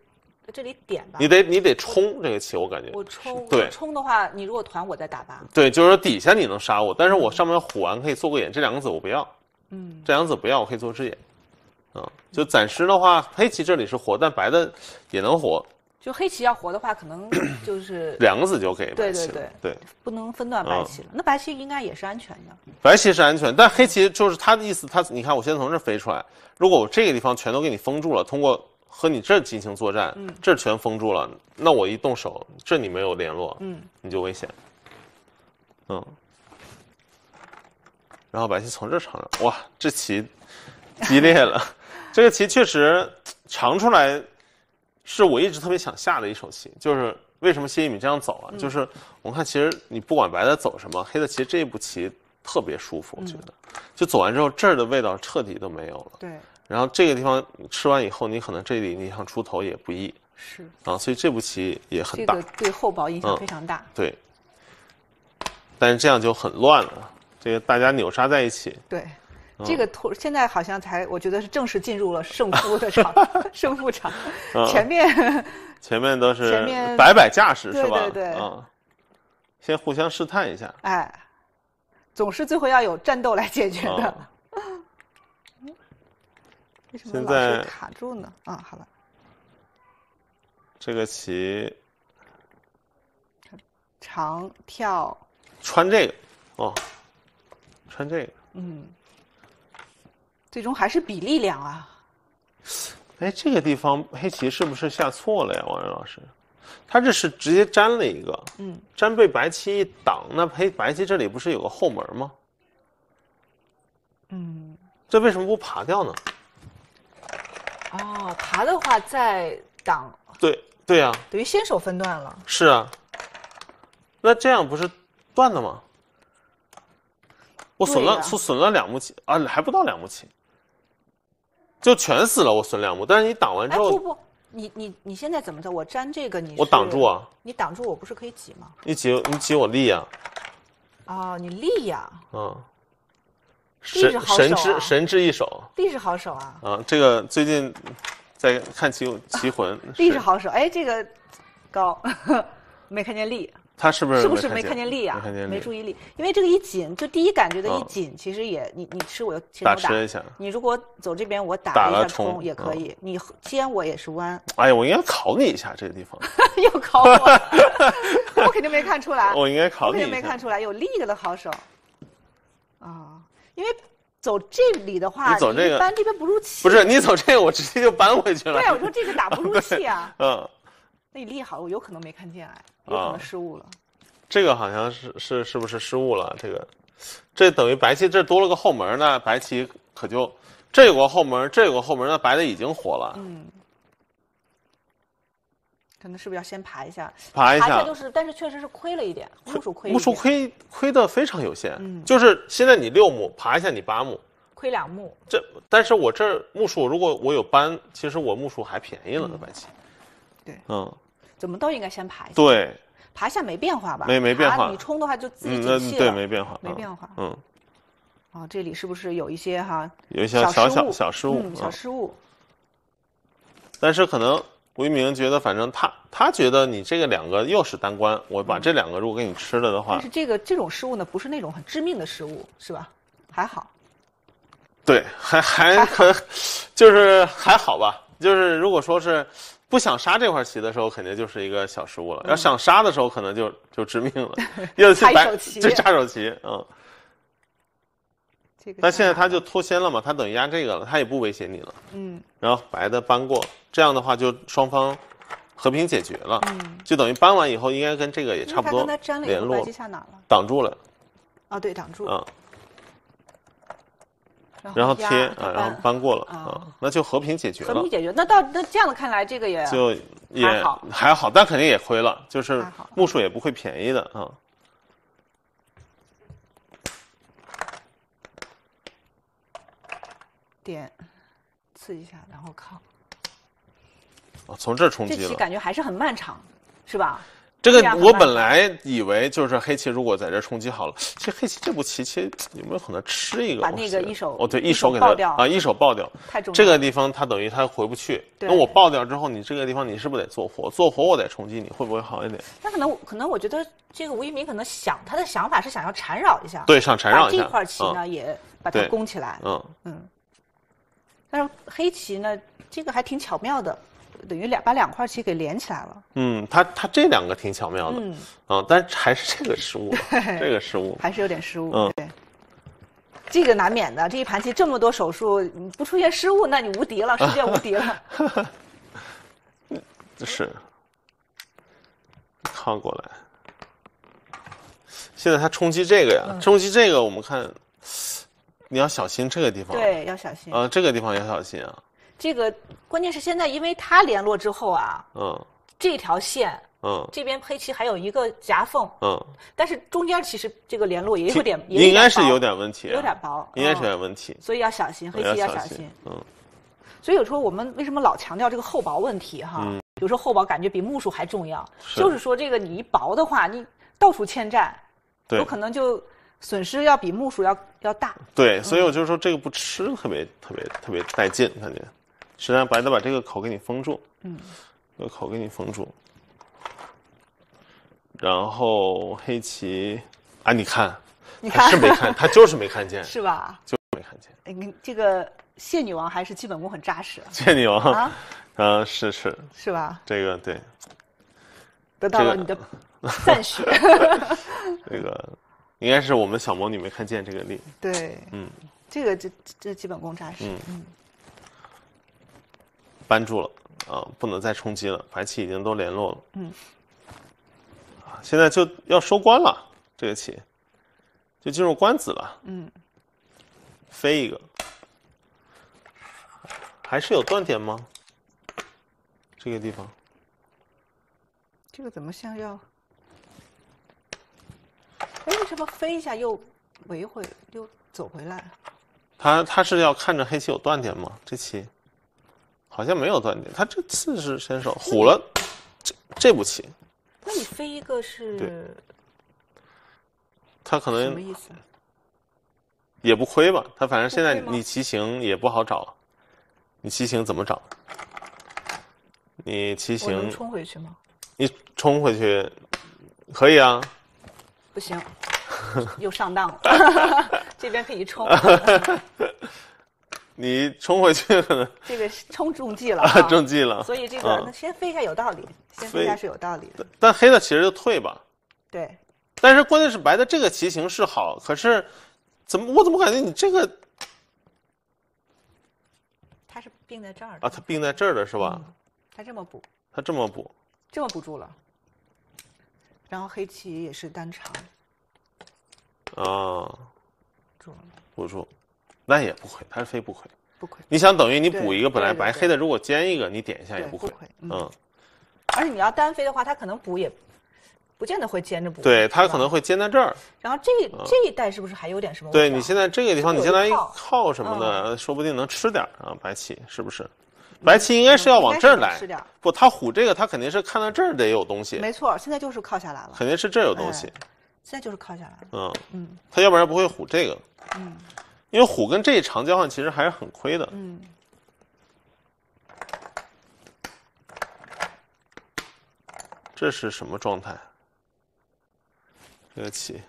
这里点吧，你得你得冲这个棋，我感觉。我冲。对，冲的话，你如果团，我再打吧。对，就是说底下你能杀我，但是我上面虎完可以做个眼，这两个子我不要。嗯，这两个子不要，我可以做只眼。啊，就暂时的话，黑棋这里是活，但白的也能活。就黑棋要活的话，可能 就是两个子就可以。对对对对，不能分段白棋了。那白棋应该也是安全的。白棋是安全，但黑棋就是他的意思。他你看，我先从这儿飞出来，如果我这个地方全都给你封住了，通过和你这儿进行作战，嗯，这全封住了，那我一动手，这你没有联络，嗯，你就危险。嗯，然后白棋从这儿长哇，这棋激烈了，这个棋确实长出来。是我一直特别想下的一手棋，就是为什么谢一敏这样走啊？就是我看，其实你不管白的走什么，黑的其实这一步棋特别舒服，我觉得。就走完之后，这儿的味道彻底都没有了。对。然后这个地方吃完以后，你可能这里你想出头也不易。是。啊，所以这步棋也很大。这个对厚薄影响非常大。对。但是这样就很乱了，这个大家扭杀在一起。对。这个突现在好像才，我觉得是正式进入了胜负的场，胜负场。前面，前面都是前面摆摆架势是吧？对对对。啊，先互相试探一下。哎，总是最后要有战斗来解决的。为什么卡住呢？啊，好了，这个棋长跳，穿这个哦，穿这个，嗯。最终还是比力量啊！哎，这个地方黑棋是不是下错了呀，王云老师？他这是直接粘了一个，嗯，粘被白棋一挡，那黑白棋这里不是有个后门吗？嗯，这为什么不爬掉呢？哦，爬的话再挡，对对呀，等于先手分段了。是啊，那这样不是断了吗？我损了损损了两目棋啊，还不到两目棋。就全死了，我损两步，但是你挡完之后，不不，你你你现在怎么着？我粘这个你，我挡住啊！你挡住，我不是可以挤吗？你挤，你挤我力呀！哦，你力呀！嗯，力是好手，神之神之一手，力是好手啊！啊，这个最近在看《棋棋魂 》，力是好手，哎，这个高 没看见力。他是不是是不是没看见力啊？没注意力，因为这个一紧，就第一感觉的一紧，其实也你你吃我，又其实打你如果走这边我打一下冲也可以，你肩我也是弯。哎呀，我应该考你一下这个地方，又考我，我肯定没看出来。我应该考你一下，肯定没看出来，有力的好手啊，因为走这里的话，你走这个这边不入气，不是你走这个我直接就搬回去了。对我说这个打不入气啊。嗯，那你力好，我有可能没看见哎。啊，失误了，这个好像是是是不是失误了？这个，这等于白棋这多了个后门呢，白棋可就这有个后门，这有个后门，那白的已经活了。嗯，可能是不是要先爬一下，爬一下就是，但是确实是亏了一点，木数亏，木数亏亏的非常有限。嗯，就是现在你六目爬一下，你八目亏两目。这，但是我这木数如果我有扳，其实我木数还便宜了呢，白棋。对，嗯。怎么都应该先排一下。对。排下没变化吧？没没变化。你冲的话就自己仔细了。对，没变化。没变化。嗯。哦，这里是不是有一些哈？有一些小小小失误，小失误。但是可能吴一鸣觉得，反正他他觉得你这个两个又是单关，我把这两个如果给你吃了的话，但是这个这种失误呢，不是那种很致命的失误，是吧？还好。对，还还可，就是还好吧，就是如果说是。不想杀这块棋的时候，肯定就是一个小失误了；要想杀的时候，可能就就致命了，又去白就扎手棋，嗯。那现在他就脱先了嘛？他等于压这个了，他也不威胁你了。嗯。然后白的搬过，这样的话就双方和平解决了。嗯。就等于搬完以后，应该跟这个也差不多。他跟他粘了，白棋下哪了？挡住了。哦，对，挡住。嗯。然后贴啊，然后搬过了啊，那就和平解决了。和平解决，那到那这样的看来，这个也就也还好，但肯定也亏了，就是木数也不会便宜的啊。点，刺一下，然后靠。从这冲击了。这期感觉还是很漫长，是吧？这个我本来以为就是黑棋，如果在这冲击好了，其实黑棋这步棋其实有没有可能吃一个？把那个一手哦，对，一手给他啊，一手爆掉。太重。这个地方他等于他回不去，那我爆掉之后，你这个地方你是不是得做活？做活我得冲击，你会不会好一点？那可能，可能我觉得这个吴一鸣可能想他的想法是想要缠绕一下，对，想缠绕一下这块棋呢，也把它攻起来。嗯嗯。但是黑棋呢，这个还挺巧妙的。等于两把两块棋给连起来了。嗯，他他这两个挺巧妙的。嗯。啊，但还是这个失误，这个失误还是有点失误。嗯。对。这个难免的，这一盘棋这么多手术，你不出现失误，那你无敌了，世界无敌了。是。靠过来。现在他冲击这个呀，冲击这个，我们看，你要小心这个地方。对，要小心。啊，这个地方要小心啊。这个关键是现在，因为他联络之后啊，嗯，这条线，嗯，这边黑棋还有一个夹缝，嗯，但是中间其实这个联络也有点，应该是有点问题，有点薄，应该是有点问题，所以要小心，黑棋要小心，嗯，所以有时候我们为什么老强调这个厚薄问题哈？嗯，有时候厚薄感觉比目数还重要，是，就是说这个你一薄的话，你到处欠债，对，有可能就损失要比目数要要大，对，所以我就是说这个不吃特别特别特别带劲，感觉。实际上，白的把这个口给你封住，嗯，这个口给你封住，然后黑棋，啊，你看，你看是没看，他就是没看见，是吧？就没看见。哎，你这个谢女王还是基本功很扎实。谢女王，啊，是是是吧？这个对，得到了你的赞许。这个应该是我们小魔女没看见这个力。对，嗯，这个这这基本功扎实。嗯。扳住了啊，不能再冲击了。白棋已经都联络了。嗯，现在就要收官了，这个棋，就进入官子了。嗯，飞一个，还是有断点吗？这个地方，这个怎么像要？哎，为什么飞一下又围回又走回来？他他是要看着黑棋有断点吗？这棋。好像没有断点，他这次是先手，虎了这这步棋。那你飞一个是？对。他可能什么意思？也不亏吧？他反正现在你棋形也不好找，你棋形怎么找？你行。形冲回去吗？你冲回去可以啊。不行，又上当了。这边可以冲。你冲回去，了，这个冲中计了啊！中计了，所以这个那先飞一下有道理，先飞一下是有道理的。但黑的其实就退吧，对。但是关键是白的这个棋形是好，可是怎么我怎么感觉你这个他是并在这儿的啊？他并在这儿的是吧？他这么补，他这么补，这么补住了。然后黑棋也是单长啊，住了，不住。那也不亏，他是飞不亏，不亏。你想等于你补一个本来白黑的，如果尖一个，你点一下也不亏。嗯，而且你要单飞的话，他可能补也不见得会尖着补。对他可能会尖在这儿。然后这这一带是不是还有点什么？对你现在这个地方，你现在一靠什么的，说不定能吃点啊，白棋是不是？白棋应该是要往这儿来。吃点不？他虎这个，他肯定是看到这儿得有东西。没错，现在就是靠下来了。肯定是这有东西，现在就是靠下来。了。嗯嗯，他要不然不会虎这个。嗯。因为虎跟这一长交换其实还是很亏的。嗯。这是什么状态？这个棋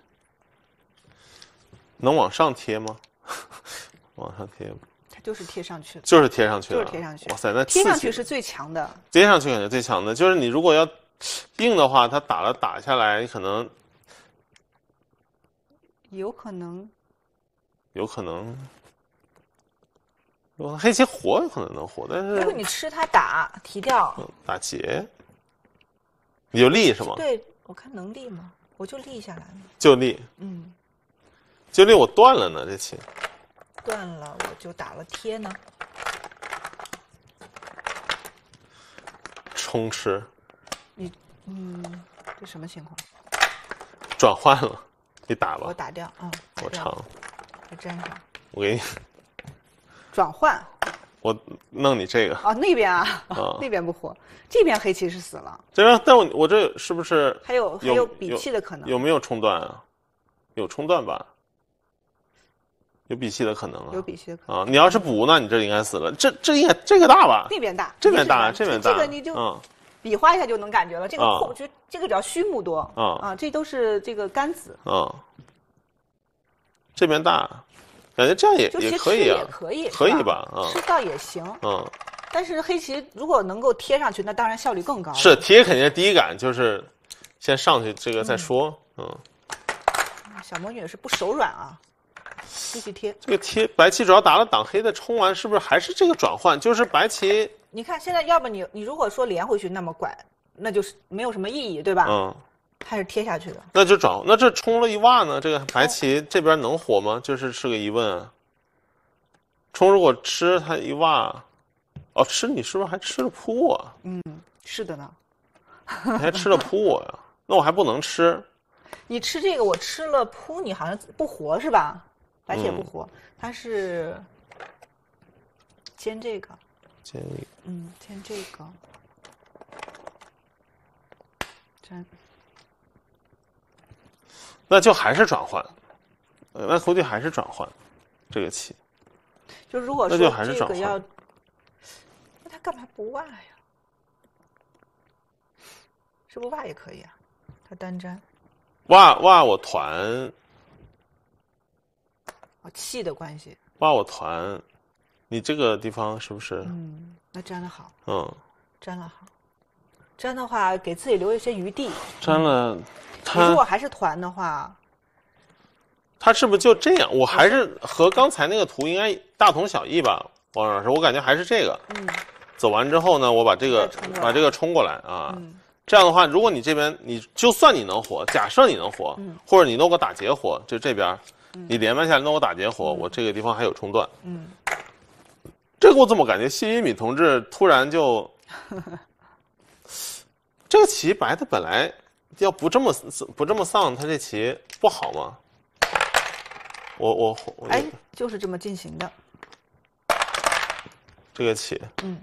能往上贴吗？往上贴吗？它就是贴上去了。就是贴上去了。就是贴上去。哇塞，那贴上去是最强的。贴上去感觉最强的，就是你如果要定的话，它打了打下来，你可能有可能。有可能，如果黑棋活有可能能活，但是如果你吃它打提掉，打劫，你就立是吗？对，我看能立吗？我就立下来了。就立，嗯，就立我断了呢这棋，断了我就打了贴呢，冲吃，你嗯，这什么情况？转换了，你打吧。我打掉，嗯，我长。粘上，我给你 转换。我弄你这个啊，那边啊，那边不活，这边黑棋是死了。对啊，但我我这是不是还有还有比气的可能？有没有冲断啊？有冲断吧？有比气的可能啊？有比气的可能啊？你要是补那你这应该死了。这这应该这个大吧？这边大，这边大，这边大。这个你就比划一下就能感觉了。这个空，这个只要虚木多啊啊，这都是这个干子啊。这边大，感觉这样也也可以啊，可以，可以吧？啊，吃倒也行，嗯。但是黑棋如果能够贴上去，那当然效率更高。是贴，肯定第一感就是先上去这个再说，嗯。小魔女是不手软啊，继续贴。这个贴白棋主要打了挡黑的冲完，是不是还是这个转换？就是白棋。你看现在，要不你你如果说连回去，那么拐，那就是没有什么意义，对吧？嗯。他是贴下去的，那就转。那这冲了一万呢？这个白棋这边能活吗？就是是个疑问。冲如果吃他一万，哦，吃你是不是还吃了扑我？嗯，是的呢。你还吃了扑我呀？那我还不能吃。你吃这个，我吃了扑你，好像不活是吧？白棋也不活，他是煎这个，煎这个，嗯，煎这个，牵。那就还是转换，那估计还是转换，这个气。就如果说这个要，那他干嘛不挖呀？是不是挖也可以啊？他单粘。挖挖我团，哦气的关系。挖我团，你这个地方是不是？嗯，那粘的好。嗯。粘的好，粘的话给自己留一些余地。粘了。如果还是团的话，他是不是就这样？我还是和刚才那个图应该大同小异吧，王老师。我感觉还是这个。嗯，走完之后呢，我把这个把这个冲过来啊。这样的话，如果你这边你就算你能活，假设你能活，或者你弄个打劫活，就这边，你连麦下来弄个打劫活，我这个地方还有冲段。嗯，这个我怎么感觉谢依米同志突然就，这个棋白的本来。要不这么不这么丧，他这棋不好吗？我我我，哎，就是这么进行的，这个棋，嗯，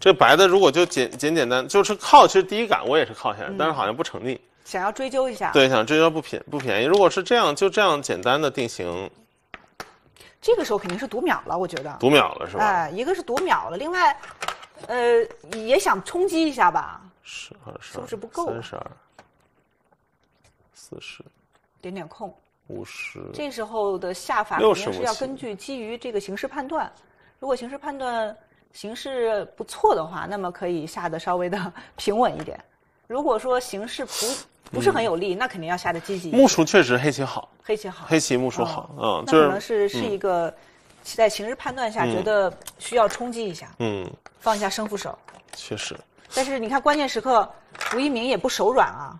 这白的如果就简简简单，就是靠其实第一感我也是靠下来，但是好像不成立，想要追究一下，对，想追究不便不便宜。如果是这样，就这样简单的定型，这个时候肯定是读秒了，我觉得读秒了是吧？哎，一个是读秒了，另外，呃，也想冲击一下吧。十二、十二、三十二、四十，点点空，五十。这时候的下法肯定是要根据基于这个形势判断。如果形势判断形势不错的话，那么可以下的稍微的 平稳一点。如果说形势不不是很有利，那肯定要下的积极。木鼠确实黑棋好，黑棋好，黑棋木鼠好，嗯，那可能是是一个在形势判断下觉得需要冲击一下，嗯，放一下胜负手，确实。但是你看，关键时刻，吴一鸣也不手软啊，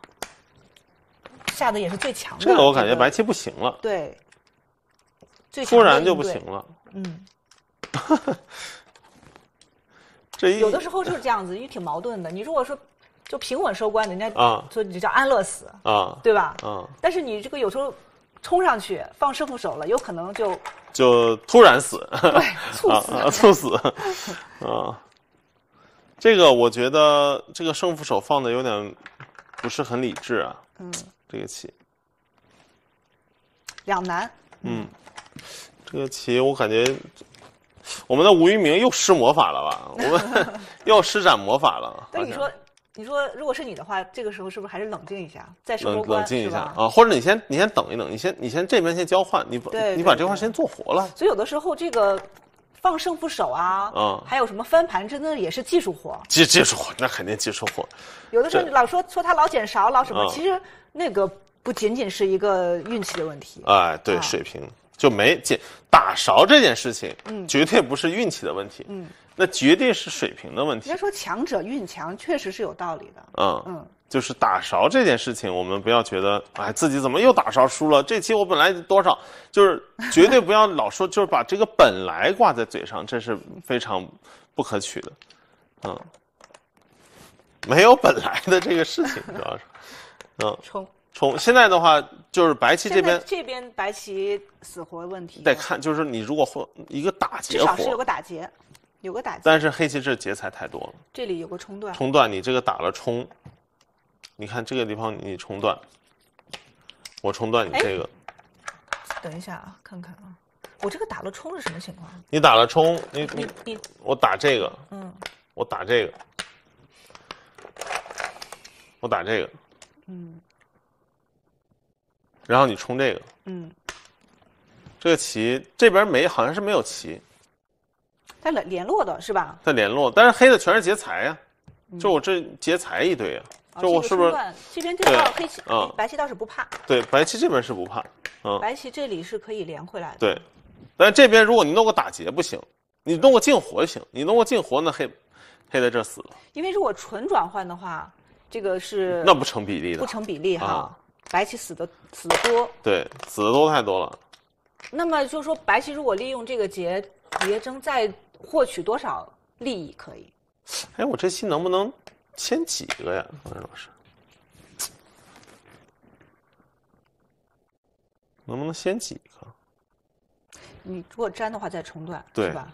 下的也是最强的。这个我感觉白棋不行了。对，突然就不行了。嗯。有的时候就是这样子，因为挺矛盾的。你如果说就平稳收官，人家啊，就就叫安乐死啊，对吧？嗯。但是你这个有时候冲上去放胜负手了，有可能就就突然死，对，猝死，猝死，啊。这个我觉得这个胜负手放的有点不是很理智啊。嗯，这个棋两难。嗯，这个棋我感觉我们的吴玉明又施魔法了吧？我们要 施展魔法了。那你说，你说如果是你的话，这个时候是不是还是冷静一下，再什么？冷静一下啊，或者你先你先等一等，你先你先这边先交换，你你把这块先做活了。所以有的时候这个。放胜负手啊，嗯，还有什么翻盘，真的也是技术活。技技术活，那肯定技术活。有的时候你老说说他老捡勺老什么，其实那个不仅仅是一个运气的问题。哎，对，水平就没捡打勺这件事情，嗯，绝对不是运气的问题，嗯，那绝对是水平的问题。应该说强者运强确实是有道理的，嗯嗯。就是打勺这件事情，我们不要觉得哎，自己怎么又打勺输了？这期我本来多少，就是绝对不要老说，就是把这个本来挂在嘴上，这是非常不可取的。嗯，没有本来的这个事情，主要是，嗯，冲冲。现在的话，就是白棋这边这边白棋死活问题，得看，就是你如果一个打劫，至少有个打劫，有个打，但是黑棋这劫财太多了，这里有个冲断，冲断，你这个打了冲。你看这个地方，你冲断，我冲断你这个。等一下啊，看看啊，我这个打了冲是什么情况？你打了冲，你你你，我打这个，嗯，我打这个，我打这个，嗯，然后你冲这个，嗯，这个棋这边没，好像是没有棋。在联联络的是吧？在联络，但是黑的全是劫财呀，就我这劫财一堆呀。就我是不是这边这套黑棋？嗯，白棋倒是不怕。对，白棋这边是不怕。嗯，白棋这里是可以连回来的。对，但这边如果你弄个打劫不行，你弄个净活行。你弄个净活，那黑黑在这死了。因为如果纯转换的话，这个是那不成比例的。不成比例哈，白棋死的死的多。对，死的多太多了。那么就说白棋如果利用这个劫，劫争再获取多少利益可以？哎，我这期能不能？先几个呀，方老师？能不能先几个？你如果粘的话，再重断，对，是吧？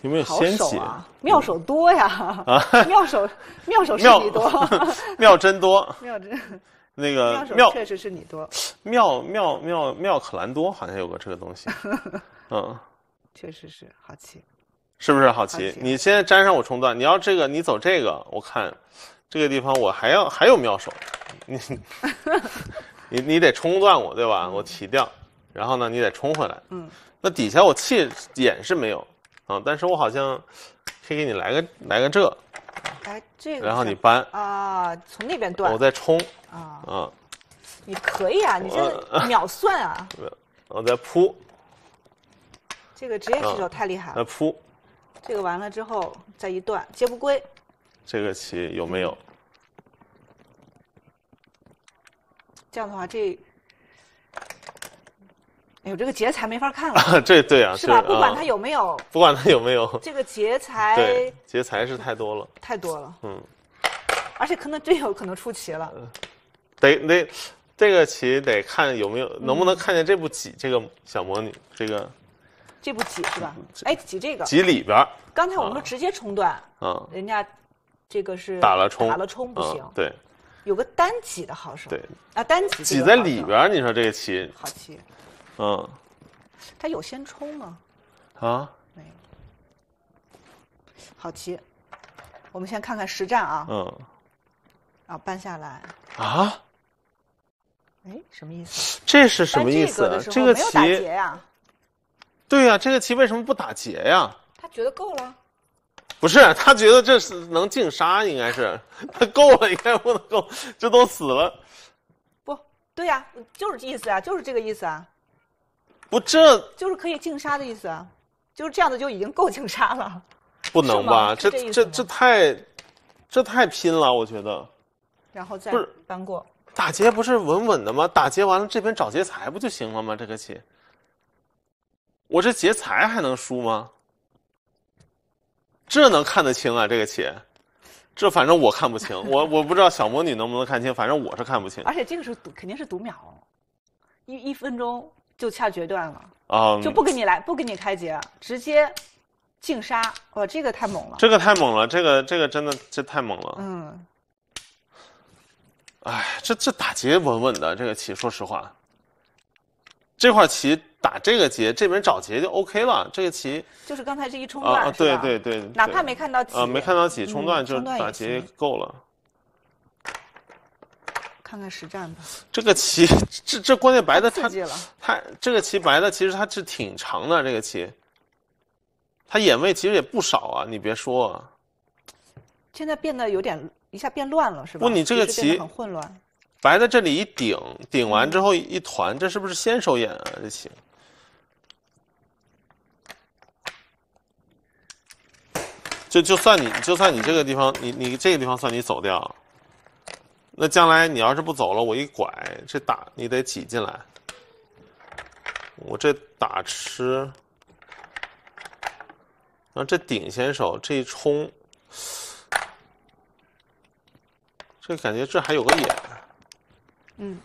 有没有先起？妙手多呀！啊，妙手妙手是你多，妙真多，妙真。那个妙手确实是你多。妙妙妙妙可兰多好像有个这个东西，嗯，确实是好奇。是不是好奇？你现在粘上我冲断，你要这个，你走这个，我看，这个地方我还要还有妙手，你，你 你得冲断我对吧？我起掉，然后呢，你得冲回来。嗯，那底下我气眼是没有啊，但是我好像，可以给你来个来个这，来这个，然后你搬啊，从那边断，我再冲啊啊，你可以啊，你这秒算啊，我再扑，这个职业选手太厉害了，再扑。这个完了之后再一断接不归，这个棋有没有？这样的话这，哎呦这个劫财没法看了。这对啊。是吧？不管他有没有。不管他有没有。这个劫财。劫财是太多了。太多了。嗯。而且可能真有可能出棋了。得得，这个棋得看有没有，能不能看见这步棋？这个小魔女这个。这不挤是吧？哎，挤这个。挤里边儿。刚才我们直接冲断。嗯。人家这个是打了冲，打了冲不行。对。有个单挤的好手。对。啊，单挤挤在里边儿，你说这个棋好棋。嗯。他有先冲吗？啊。没有。好棋，我们先看看实战啊。嗯。然后搬下来。啊。哎，什么意思？这是什么意思？这个棋。没有打劫呀。对呀，这个棋为什么不打劫呀？他觉得够了。不是，他觉得这是能净杀，应该是他够了，应该不能够，这都死了。不，对呀，就是意思啊，就是这个意思啊。不，这就是可以净杀的意思啊，就是这样的就已经够净杀了。不能吧？这这这太这太拼了，我觉得。然后再搬过。打劫不是稳稳的吗？打劫完了，这边找劫财不就行了吗？这个棋。我这劫财还能输吗？这能看得清啊？这个劫，这反正我看不清，我我不知道小魔女能不能看清，反正我是看不清。而且这个时候肯定是读秒，一一分钟就掐决断了，啊、就不跟你来，不跟你开劫，直接净杀。哇，这个太猛了！这个太猛了！这个这个真的这太猛了。嗯，哎，这这打劫稳稳的，这个棋，说实话。这块棋打这个劫，这边找劫就 OK 了。这个棋就是刚才这一冲断，对对对，哪怕没看到棋，啊没看到棋冲断就打劫够了。看看实战吧。这个棋，这这关键白的太太这个棋白的其实它是挺长的，这个棋，它眼位其实也不少啊。你别说，现在变得有点一下变乱了是吧？不，你这个棋很混乱。白在这里一顶，顶完之后一团，这是不是先手眼啊？这棋，就就算你就算你这个地方，你你这个地方算你走掉，那将来你要是不走了，我一拐，这打你得挤进来，我这打吃，然后这顶先手，这一冲，这感觉这还有个眼。嗯，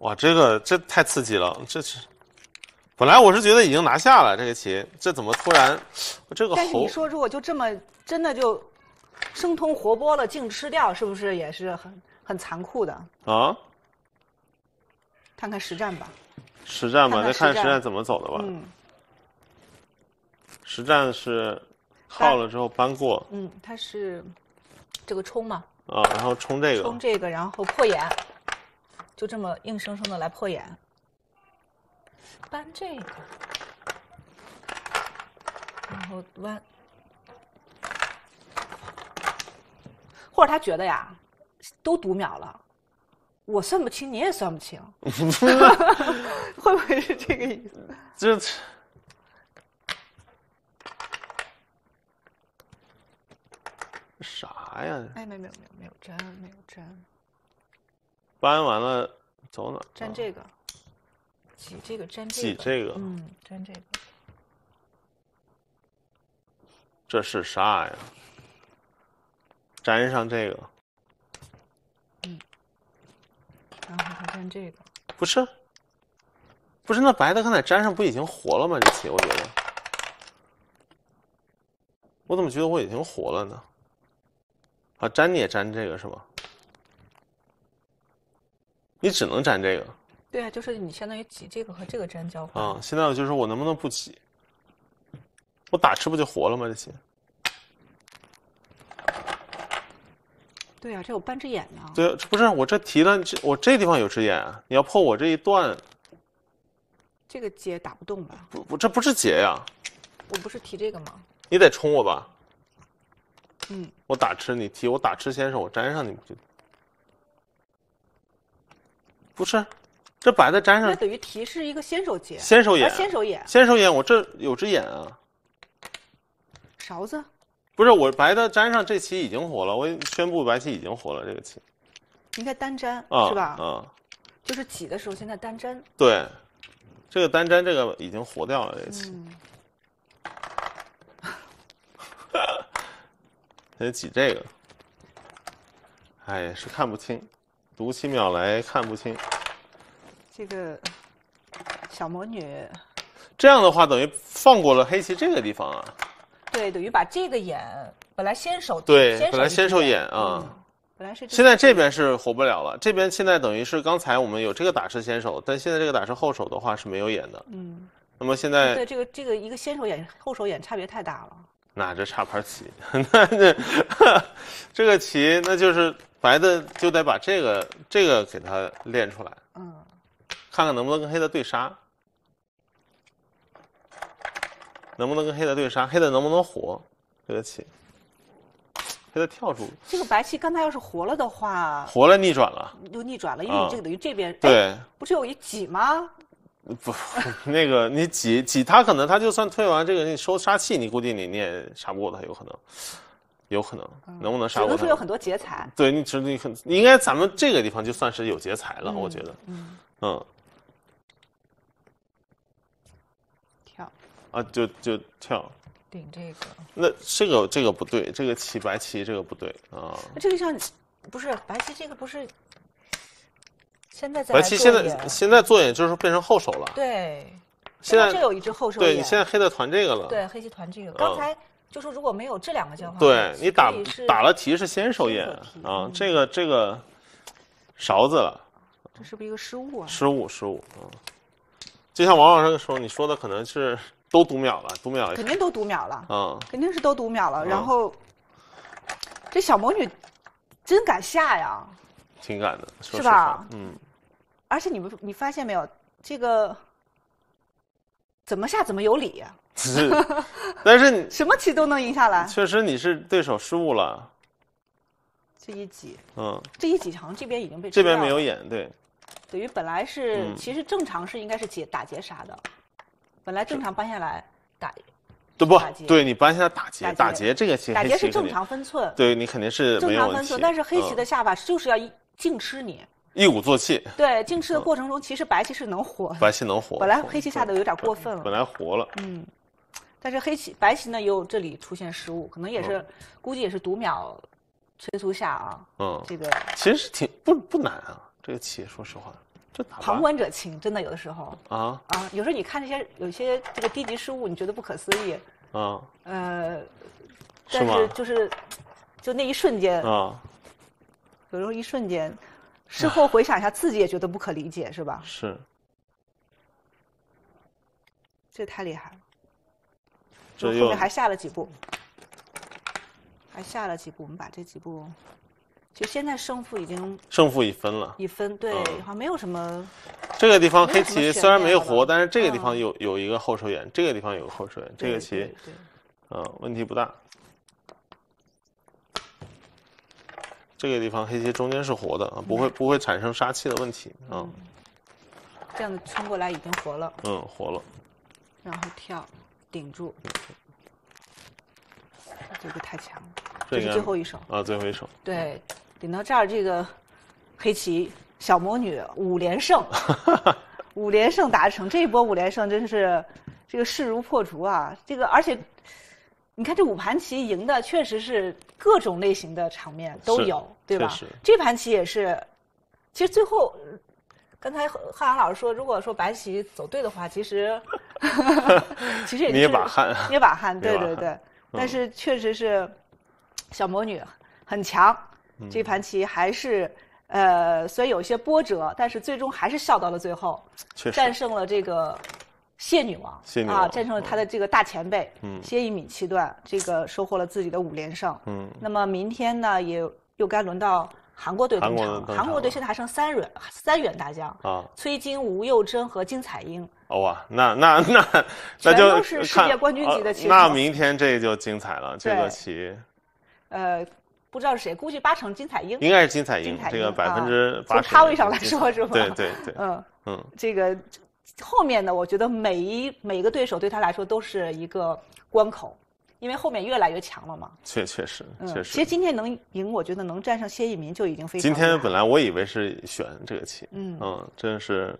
哇，这个这太刺激了，这是本来我是觉得已经拿下了这个棋，这怎么突然这个？但是你说如果就这么真的就生吞活剥了净吃掉，是不是也是很很残酷的啊？看看实战吧，实战吧，再看实战怎么走的吧。嗯，实战是耗了之后搬过，嗯，他是这个冲嘛？啊，然后冲这个，冲这个，然后破眼。就这么硬生生的来破眼，搬这个，然后弯，或者他觉得呀，都读秒了，我算不清，你也算不清，会不会是这个意思？这啥呀？哎，没有没有没有没有粘，没有粘。搬完了，走哪？粘这个，挤这个，粘这个，挤这个，嗯，粘这个。这是啥呀？粘上这个。嗯，然后还粘这个。不是，不是那白的刚才粘上不已经活了吗？这鞋我觉得，我怎么觉得我已经活了呢？啊，粘你也粘这个是吧？你只能粘这个，对啊，就是你相当于挤这个和这个粘胶。啊，现在就是我能不能不挤？我打吃不就活了吗？这些，对啊，这有半只眼呢。对，不是我这提了，这我这地方有只眼，你要破我这一段，这个结打不动吧？不，这不是结呀。我不是提这个吗？你得冲我吧？嗯，我打吃，你提我打吃，先手我粘上你不就？不是，这白的粘上，那等于提示一个先手眼。先手眼，先手眼，先手眼。我这有只眼啊。勺子。不是，我白的粘上这棋已经活了，我宣布白棋已经活了这个棋。应该单粘，是吧？嗯。就是挤的时候现在单粘。对，这个单粘这个已经活掉了这棋。哈哈。挤这个。哎，是看不清。读起秒来看不清，这个小魔女。这样的话等于放过了黑棋这个地方啊。对，等于把这个眼本来先手。对，本来先手眼啊。本来是。现在这边是活不了了，这边现在等于是刚才我们有这个打吃先手，但现在这个打吃后手的话是没有眼的。嗯。那么现在。对，这个这个一个先手眼后手眼差别太大了。那这插盘棋，那这 这个棋那就是。白的就得把这个这个给它练出来，嗯，看看能不能跟黑的对杀，能不能跟黑的对杀，黑的能不能活？黑的起。黑的跳住。这个白棋刚才要是活了的话，活了逆转了，又逆转了，因为你这个等于这边对，不是有一挤吗？不，那个你挤挤他，可能他就算退完这个你收杀气，你估计你也杀不过他，有可能。有可能，能不能杀？可能有很多劫财。对你，只你很应该，咱们这个地方就算是有劫财了，我觉得。嗯。嗯。跳。啊，就就跳。顶这个。那这个这个不对，这个棋白棋这个不对啊。那这个像不是白棋，这个不是。现在在。白棋现在现在做眼就是变成后手了。对。现在这有一只后手。对，你现在黑的团这个了。对，黑棋团这个刚才。就说如果没有这两个交换，对你打打了题是先手眼啊，这个这个，勺子了，这是不是一个失误啊？失误失误啊！就像王老师说，你说的可能是都读秒了，读秒了，肯定都读秒了啊，肯定是都读秒了。然后，这小魔女真敢下呀，挺敢的，是吧？嗯，而且你们你发现没有，这个怎么下怎么有理。但是你什么棋都能赢下来。确实你是对手失误了。这一挤，嗯，这一挤，好像这边已经被这边没有眼，对。等于本来是，其实正常是应该是劫打劫啥的，本来正常搬下来打，对不？对你搬下来打劫，打劫这个棋打劫是正常分寸。对你肯定是正常分寸，但是黑棋的下法就是要净吃你，一鼓作气。对，静吃的过程中，其实白棋是能活。白棋能活。本来黑棋下的有点过分了。本来活了，嗯。但是黑棋、白棋呢，又这里出现失误，可能也是估计也是读秒催促下啊。嗯，这个其实是挺不不难啊，这个棋说实话。就旁观者清，真的有的时候啊啊，有时候你看这些有些这个低级失误，你觉得不可思议啊。呃，但是就是就那一瞬间啊，有时候一瞬间，事后回想一下，自己也觉得不可理解，是吧？是，这太厉害了。后面还下了几步，还下了几步。我们把这几步，就现在胜负已经胜负已分了，已分对，好像没有什么。这个地方黑棋虽然没有活，但是这个地方有有一个后手眼，这个地方有个后手眼，这个棋，嗯，问题不大。这个地方黑棋中间是活的啊，不会不会产生杀气的问题啊。这样子冲过来已经活了，嗯，活了，然后跳。顶住，这个太强了，这是最后一手啊，最后一手，对，顶到这儿，这个黑棋小魔女五连胜，五连胜达成，这一波五连胜真是这个势如破竹啊，这个而且你看这五盘棋赢的确实是各种类型的场面都有，对吧？这盘棋也是，其实最后。刚才浩阳老师说，如果说白棋走对的话，其实，其实也捏把汗，捏把汗，对对对。但是确实是小魔女很强，这盘棋还是呃，虽然有些波折，但是最终还是笑到了最后，战胜了这个谢女王啊，战胜了他的这个大前辈谢一敏七段，这个收获了自己的五连胜。那么明天呢，也又该轮到。韩国队主场，韩国队现在还剩三员三员大将啊，崔金、吴幼珍和金彩英。哦哇，那那那，那就是世界冠军级的棋那明天这就精彩了，这个棋，呃，不知道是谁，估计八成金彩英，应该是金彩英。这个百分之八从咖位上来说是吧？对对对。嗯嗯，这个后面呢，我觉得每一每一个对手对他来说都是一个关口。因为后面越来越强了嘛，确确实确实。其实今天能赢，我觉得能战胜谢一民就已经非常。今天本来我以为是选这个棋，嗯嗯，真是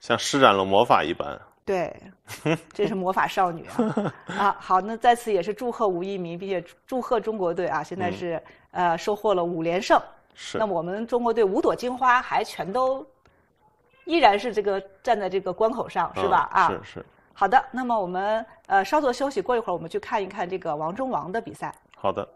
像施展了魔法一般。对，这是魔法少女啊！啊，好，那在此也是祝贺吴一鸣，并且祝贺中国队啊！现在是呃收获了五连胜，是。那我们中国队五朵金花还全都依然是这个站在这个关口上，是吧？啊。是是。好的，那么我们呃稍作休息，过一会儿我们去看一看这个王中王的比赛。好的。